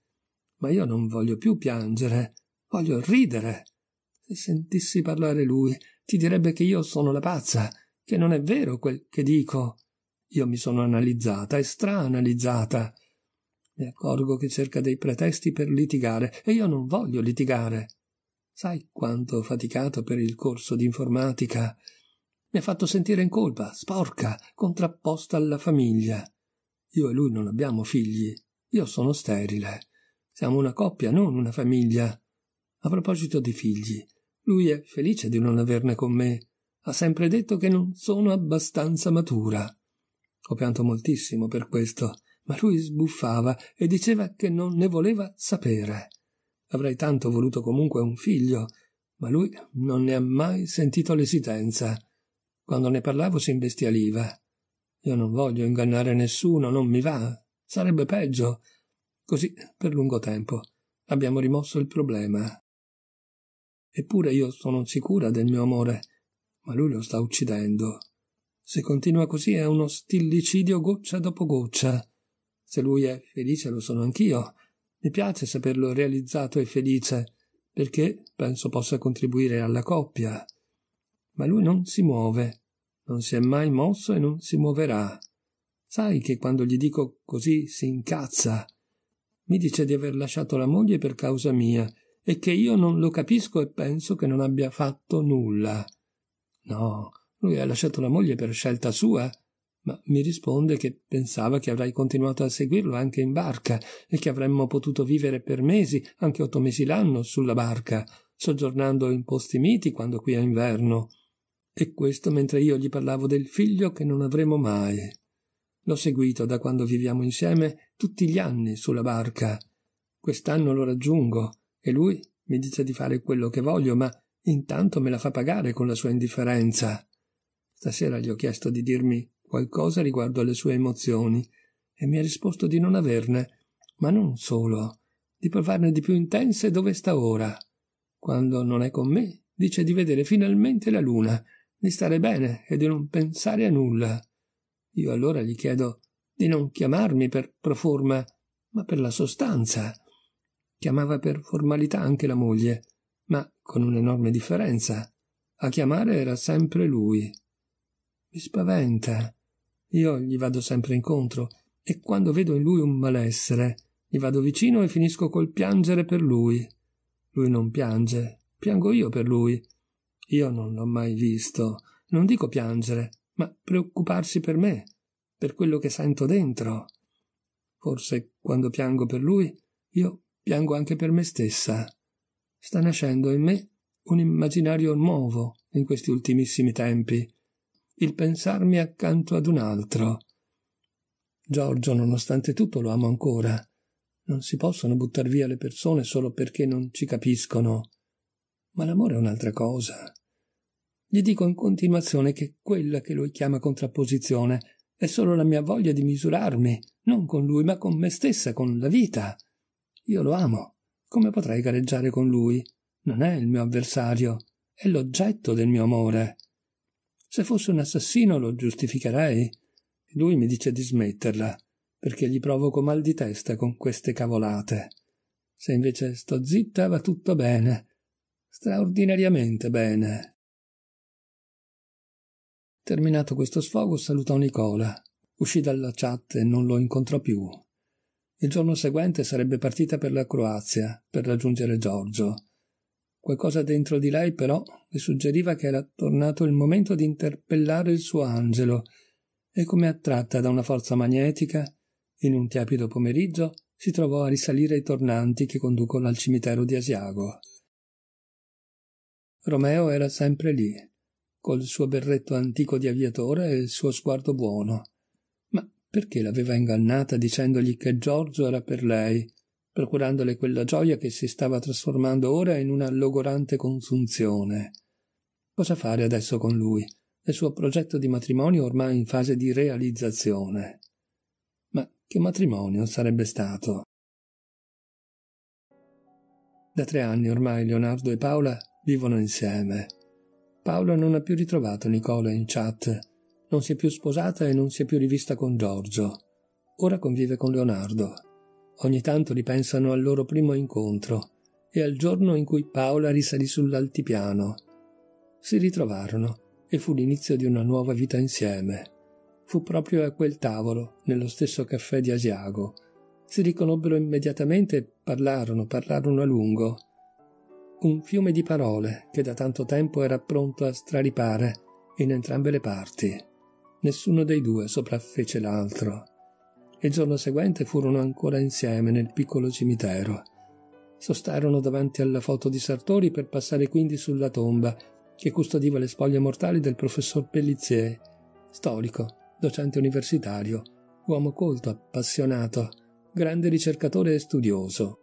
Ma io non voglio più piangere, voglio ridere. Se sentissi parlare lui, ti direbbe che io sono la pazza, che non è vero quel che dico, io mi sono analizzata e straanalizzata. Mi accorgo che cerca dei pretesti per litigare e io non voglio litigare. Sai quanto ho faticato per il corso di informatica? Mi ha fatto sentire in colpa, sporca, contrapposta alla famiglia. Io e lui non abbiamo figli. Io sono sterile. Siamo una coppia, non una famiglia. A proposito di figli, lui è felice di non averne con me. Ha sempre detto che non sono abbastanza matura. Ho pianto moltissimo per questo, ma lui sbuffava e diceva che non ne voleva sapere. Avrei tanto voluto comunque un figlio, ma lui non ne ha mai sentito l'esigenza. Quando ne parlavo si imbestialiva. Io non voglio ingannare nessuno, non mi va. Sarebbe peggio. Così per lungo tempo abbiamo rimosso il problema. Eppure io sono sicura del mio amore, ma lui lo sta uccidendo. Se continua così è uno stillicidio goccia dopo goccia. Se lui è felice lo sono anch'io. Mi piace saperlo realizzato e felice, perché penso possa contribuire alla coppia. Ma lui non si muove, non si è mai mosso e non si muoverà. Sai che quando gli dico così si incazza. Mi dice di aver lasciato la moglie per causa mia e che io non lo capisco e penso che non abbia fatto nulla. No, lui ha lasciato la moglie per scelta sua, ma mi risponde che pensava che avrei continuato a seguirlo anche in barca e che avremmo potuto vivere per mesi, anche otto mesi l'anno, sulla barca, soggiornando in posti miti quando qui è inverno. E questo mentre io gli parlavo del figlio che non avremo mai. L'ho seguito da quando viviamo insieme tutti gli anni sulla barca. Quest'anno lo raggiungo e lui mi dice di fare quello che voglio, ma intanto me la fa pagare con la sua indifferenza. Stasera gli ho chiesto di dirmi qualcosa riguardo alle sue emozioni e mi ha risposto di non averne, ma non solo, di provarne di più intense dove sta ora. Quando non è con me, dice di vedere finalmente la luna, di stare bene e di non pensare a nulla. Io allora gli chiedo di non chiamarmi per proforma, ma per la sostanza. Chiamava per formalità anche la moglie, ma con un'enorme differenza. A chiamare era sempre lui. Mi spaventa. Io gli vado sempre incontro e quando vedo in lui un malessere, gli vado vicino e finisco col piangere per lui. Lui non piange, piango io per lui. Io non l'ho mai visto. Non dico piangere, ma preoccuparsi per me, per quello che sento dentro. Forse quando piango per lui, io piango anche per me stessa. Sta nascendo in me un immaginario nuovo in questi ultimissimi tempi, il pensarmi accanto ad un altro. Giorgio, nonostante tutto, lo amo ancora. Non si possono buttar via le persone solo perché non ci capiscono. Ma l'amore è un'altra cosa. Gli dico in continuazione che quella che lui chiama contrapposizione è solo la mia voglia di misurarmi, non con lui, ma con me stessa, con la vita. Io lo amo. Come potrei gareggiare con lui? Non è il mio avversario, è l'oggetto del mio amore. Se fosse un assassino lo giustificherei. Lui mi dice di smetterla, perché gli provoco mal di testa con queste cavolate. Se invece sto zitta va tutto bene, straordinariamente bene. Terminato questo sfogo salutò Nicola, uscì dalla chat e non lo incontrò più. Il giorno seguente sarebbe partita per la Croazia per raggiungere Giorgio Qualcosa dentro di lei però le suggeriva che era tornato il momento di interpellare il suo angelo, e come attratta da una forza magnetica, in un tiepido pomeriggio si trovò a risalire i tornanti che conducono al cimitero di Asiago. Romeo era sempre lì, col suo berretto antico di aviatore e il suo sguardo buono. Ma perché l'aveva ingannata dicendogli che Giorgio era per lei procurandole quella gioia che si stava trasformando ora in una logorante consunzione. Cosa fare adesso con lui? nel suo progetto di matrimonio ormai in fase di realizzazione. Ma che matrimonio sarebbe stato? Da tre anni ormai Leonardo e Paola vivono insieme. Paola non ha più ritrovato Nicola in chat, non si è più sposata e non si è più rivista con Giorgio. Ora convive con Leonardo, Ogni tanto ripensano al loro primo incontro e al giorno in cui Paola risalì sull'altipiano. Si ritrovarono e fu l'inizio di una nuova vita insieme. Fu proprio a quel tavolo, nello stesso caffè di Asiago. Si riconobbero immediatamente e parlarono, parlarono a lungo. Un fiume di parole che da tanto tempo era pronto a straripare in entrambe le parti. Nessuno dei due sopraffece l'altro. Il giorno seguente furono ancora insieme nel piccolo cimitero. Sostarono davanti alla foto di Sartori per passare quindi sulla tomba che custodiva le spoglie mortali del professor Pellizier, storico, docente universitario, uomo colto, appassionato, grande ricercatore e studioso.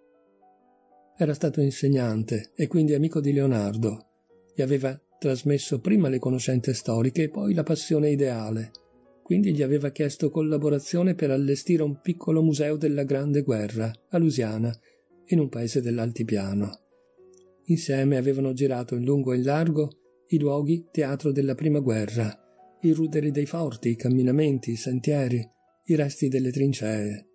Era stato insegnante e quindi amico di Leonardo. Gli aveva trasmesso prima le conoscenze storiche e poi la passione ideale, quindi gli aveva chiesto collaborazione per allestire un piccolo museo della Grande Guerra a Lusiana, in un paese dell'altipiano. Insieme avevano girato in lungo e in largo i luoghi teatro della prima guerra, i ruderi dei forti, i camminamenti, i sentieri, i resti delle trincee.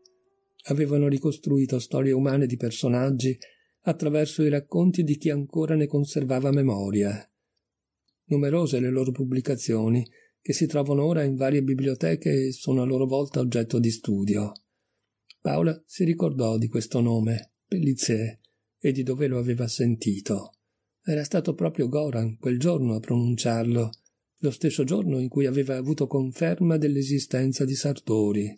Avevano ricostruito storie umane di personaggi attraverso i racconti di chi ancora ne conservava memoria. Numerose le loro pubblicazioni che si trovano ora in varie biblioteche e sono a loro volta oggetto di studio. Paola si ricordò di questo nome, Pellizzé, e di dove lo aveva sentito. Era stato proprio Goran quel giorno a pronunciarlo, lo stesso giorno in cui aveva avuto conferma dell'esistenza di Sartori.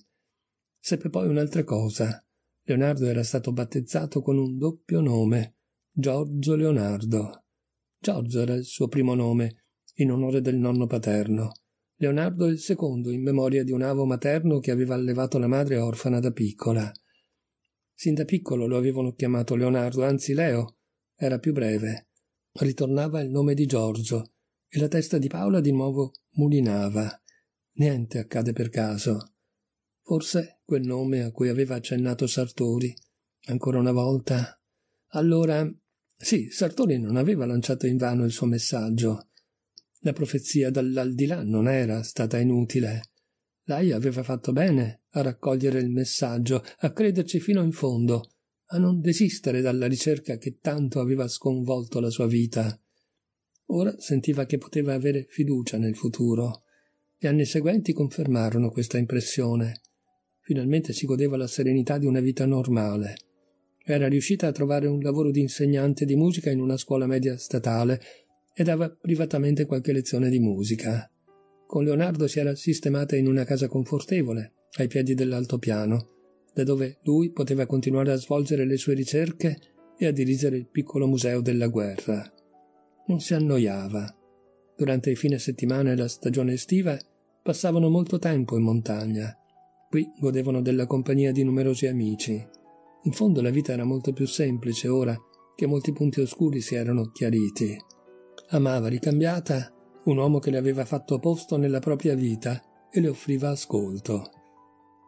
Seppe poi un'altra cosa. Leonardo era stato battezzato con un doppio nome, Giorgio Leonardo. Giorgio era il suo primo nome, in onore del nonno paterno. Leonardo II in memoria di un avo materno che aveva allevato la madre orfana da piccola. Sin da piccolo lo avevano chiamato Leonardo, anzi Leo, era più breve. Ritornava il nome di Giorgio e la testa di Paola di nuovo mulinava. Niente accade per caso. Forse quel nome a cui aveva accennato Sartori, ancora una volta. Allora, sì, Sartori non aveva lanciato invano il suo messaggio. La profezia dall'aldilà non era stata inutile. Lei aveva fatto bene a raccogliere il messaggio, a crederci fino in fondo, a non desistere dalla ricerca che tanto aveva sconvolto la sua vita. Ora sentiva che poteva avere fiducia nel futuro. Gli anni seguenti confermarono questa impressione. Finalmente si godeva la serenità di una vita normale. Era riuscita a trovare un lavoro di insegnante di musica in una scuola media statale e dava privatamente qualche lezione di musica. Con Leonardo si era sistemata in una casa confortevole, ai piedi dell'altopiano, da dove lui poteva continuare a svolgere le sue ricerche e a dirigere il piccolo museo della guerra. Non si annoiava. Durante i fine settimana e la stagione estiva passavano molto tempo in montagna. Qui godevano della compagnia di numerosi amici. In fondo la vita era molto più semplice ora che molti punti oscuri si erano chiariti. Amava ricambiata un uomo che le aveva fatto posto nella propria vita e le offriva ascolto.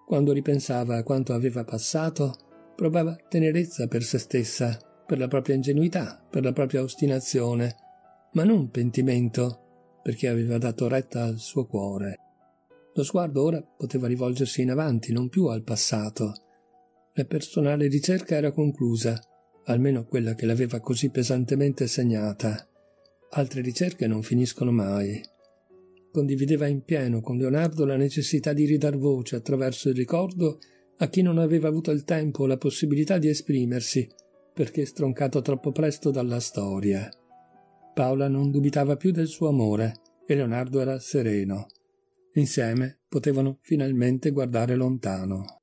Quando ripensava a quanto aveva passato, provava tenerezza per se stessa, per la propria ingenuità, per la propria ostinazione, ma non pentimento, perché aveva dato retta al suo cuore. Lo sguardo ora poteva rivolgersi in avanti, non più al passato. La personale ricerca era conclusa, almeno quella che l'aveva così pesantemente segnata. Altre ricerche non finiscono mai. Condivideva in pieno con Leonardo la necessità di ridar voce attraverso il ricordo a chi non aveva avuto il tempo o la possibilità di esprimersi, perché stroncato troppo presto dalla storia. Paola non dubitava più del suo amore e Leonardo era sereno. Insieme potevano finalmente guardare lontano.